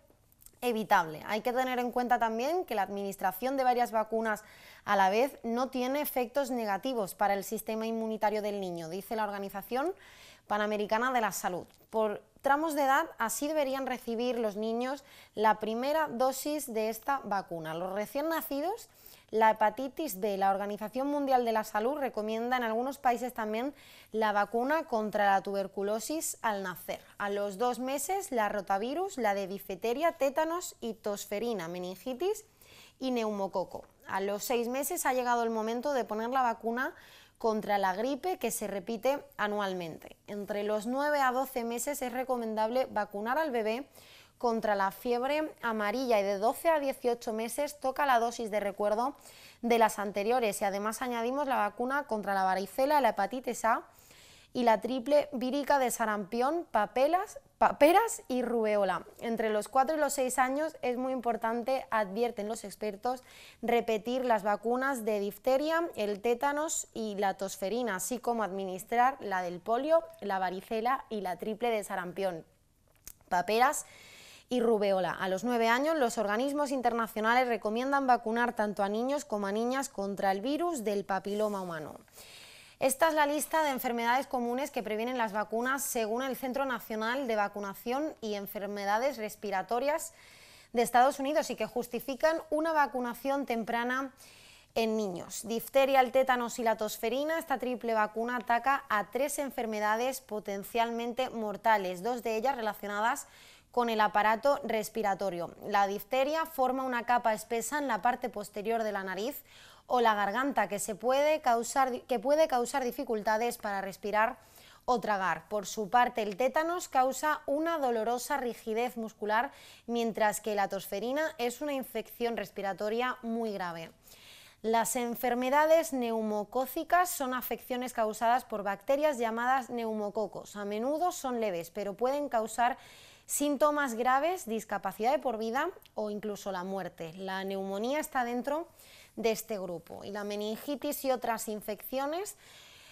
evitable. Hay que tener en cuenta también que la administración de varias vacunas a la vez no tiene efectos negativos para el sistema inmunitario del niño, dice la Organización Panamericana de la Salud. Por tramos de edad, así deberían recibir los niños la primera dosis de esta vacuna. Los recién nacidos la hepatitis B. La Organización Mundial de la Salud recomienda en algunos países también la vacuna contra la tuberculosis al nacer. A los dos meses, la rotavirus, la de difeteria, tétanos y tosferina, meningitis y neumococo. A los seis meses ha llegado el momento de poner la vacuna contra la gripe que se repite anualmente. Entre los nueve a doce meses es recomendable vacunar al bebé contra la fiebre amarilla y de 12 a 18 meses toca la dosis de recuerdo de las anteriores y además añadimos la vacuna contra la varicela, la hepatitis A y la triple vírica de sarampión, paperas y rubeola. Entre los 4 y los 6 años es muy importante, advierten los expertos, repetir las vacunas de difteria, el tétanos y la tosferina, así como administrar la del polio, la varicela y la triple de sarampión, paperas y rubeola. A los nueve años, los organismos internacionales recomiendan vacunar tanto a niños como a niñas contra el virus del papiloma humano. Esta es la lista de enfermedades comunes que previenen las vacunas según el Centro Nacional de Vacunación y Enfermedades Respiratorias de Estados Unidos y que justifican una vacunación temprana en niños. Difteria, el tétanos y la tosferina, esta triple vacuna ataca a tres enfermedades potencialmente mortales, dos de ellas relacionadas con con el aparato respiratorio. La difteria forma una capa espesa en la parte posterior de la nariz o la garganta que, se puede, causar, que puede causar dificultades para respirar o tragar. Por su parte, el tétanos causa una dolorosa rigidez muscular, mientras que la tosferina es una infección respiratoria muy grave. Las enfermedades neumocócicas son afecciones causadas por bacterias llamadas neumococos. A menudo son leves, pero pueden causar Síntomas graves, discapacidad de por vida o incluso la muerte. La neumonía está dentro de este grupo y la meningitis y otras infecciones.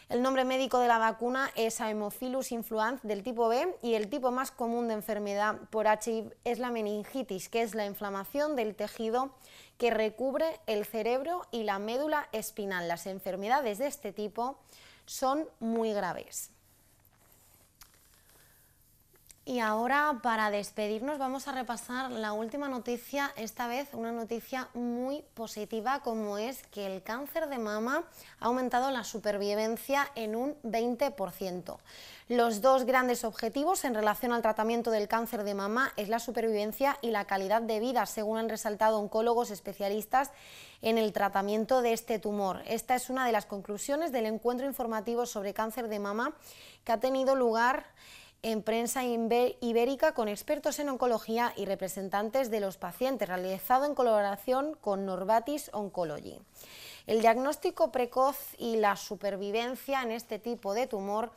El nombre médico de la vacuna es Haemophilus influenzae del tipo B y el tipo más común de enfermedad por HIV es la meningitis, que es la inflamación del tejido que recubre el cerebro y la médula espinal. Las enfermedades de este tipo son muy graves. Y ahora para despedirnos vamos a repasar la última noticia, esta vez una noticia muy positiva como es que el cáncer de mama ha aumentado la supervivencia en un 20%. Los dos grandes objetivos en relación al tratamiento del cáncer de mama es la supervivencia y la calidad de vida, según han resaltado oncólogos especialistas en el tratamiento de este tumor. Esta es una de las conclusiones del encuentro informativo sobre cáncer de mama que ha tenido lugar en prensa ibérica con expertos en oncología y representantes de los pacientes, realizado en colaboración con Norvatis Oncology. El diagnóstico precoz y la supervivencia en este tipo de tumor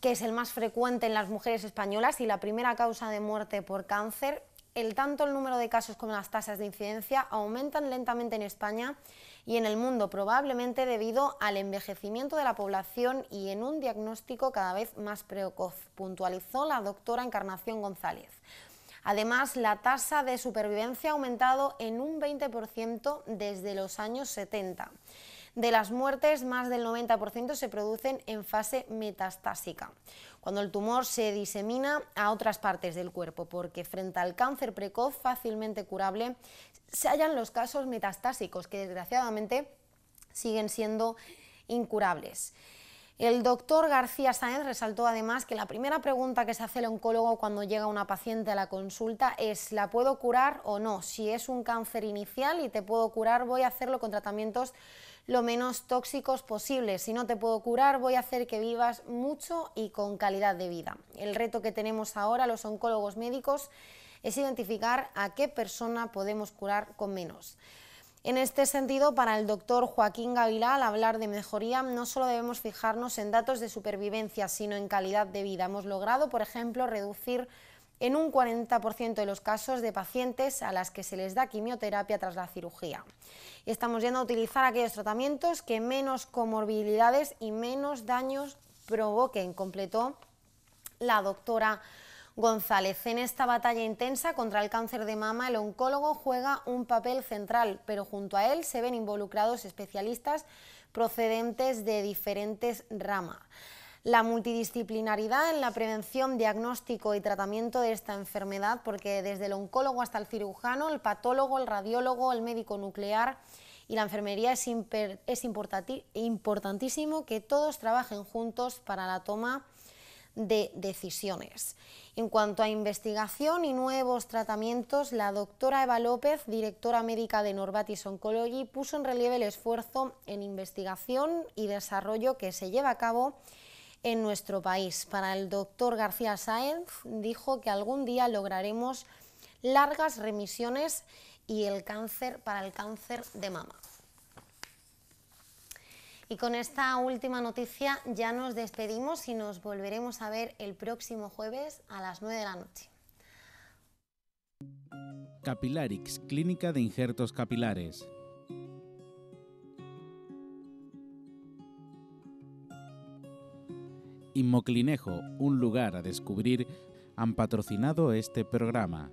que es el más frecuente en las mujeres españolas y la primera causa de muerte por cáncer, el tanto el número de casos como las tasas de incidencia aumentan lentamente en España y en el mundo, probablemente debido al envejecimiento de la población y en un diagnóstico cada vez más precoz, puntualizó la doctora Encarnación González. Además, la tasa de supervivencia ha aumentado en un 20% desde los años 70. De las muertes, más del 90% se producen en fase metastásica, cuando el tumor se disemina a otras partes del cuerpo, porque frente al cáncer precoz fácilmente curable se hallan los casos metastásicos, que desgraciadamente siguen siendo incurables. El doctor García Sáenz resaltó además que la primera pregunta que se hace el oncólogo cuando llega una paciente a la consulta es ¿la puedo curar o no? Si es un cáncer inicial y te puedo curar, voy a hacerlo con tratamientos lo menos tóxicos posibles, Si no te puedo curar, voy a hacer que vivas mucho y con calidad de vida. El reto que tenemos ahora los oncólogos médicos es identificar a qué persona podemos curar con menos. En este sentido, para el doctor Joaquín Gavilá, al hablar de mejoría, no solo debemos fijarnos en datos de supervivencia, sino en calidad de vida. Hemos logrado, por ejemplo, reducir en un 40% de los casos de pacientes a las que se les da quimioterapia tras la cirugía. Y estamos yendo a utilizar aquellos tratamientos que menos comorbilidades y menos daños provoquen, completó la doctora González. En esta batalla intensa contra el cáncer de mama, el oncólogo juega un papel central, pero junto a él se ven involucrados especialistas procedentes de diferentes ramas. La multidisciplinaridad en la prevención, diagnóstico y tratamiento de esta enfermedad, porque desde el oncólogo hasta el cirujano, el patólogo, el radiólogo, el médico nuclear, y la enfermería es, es importantísimo que todos trabajen juntos para la toma de decisiones. En cuanto a investigación y nuevos tratamientos, la doctora Eva López, directora médica de Norbatis Oncology, puso en relieve el esfuerzo en investigación y desarrollo que se lleva a cabo en nuestro país. Para el doctor García Sáenz, dijo que algún día lograremos largas remisiones y el cáncer para el cáncer de mama. Y con esta última noticia ya nos despedimos y nos volveremos a ver el próximo jueves a las 9 de la noche. Capilarix, Clínica de Injertos Capilares. Inmoclinejo, un lugar a descubrir, han patrocinado este programa.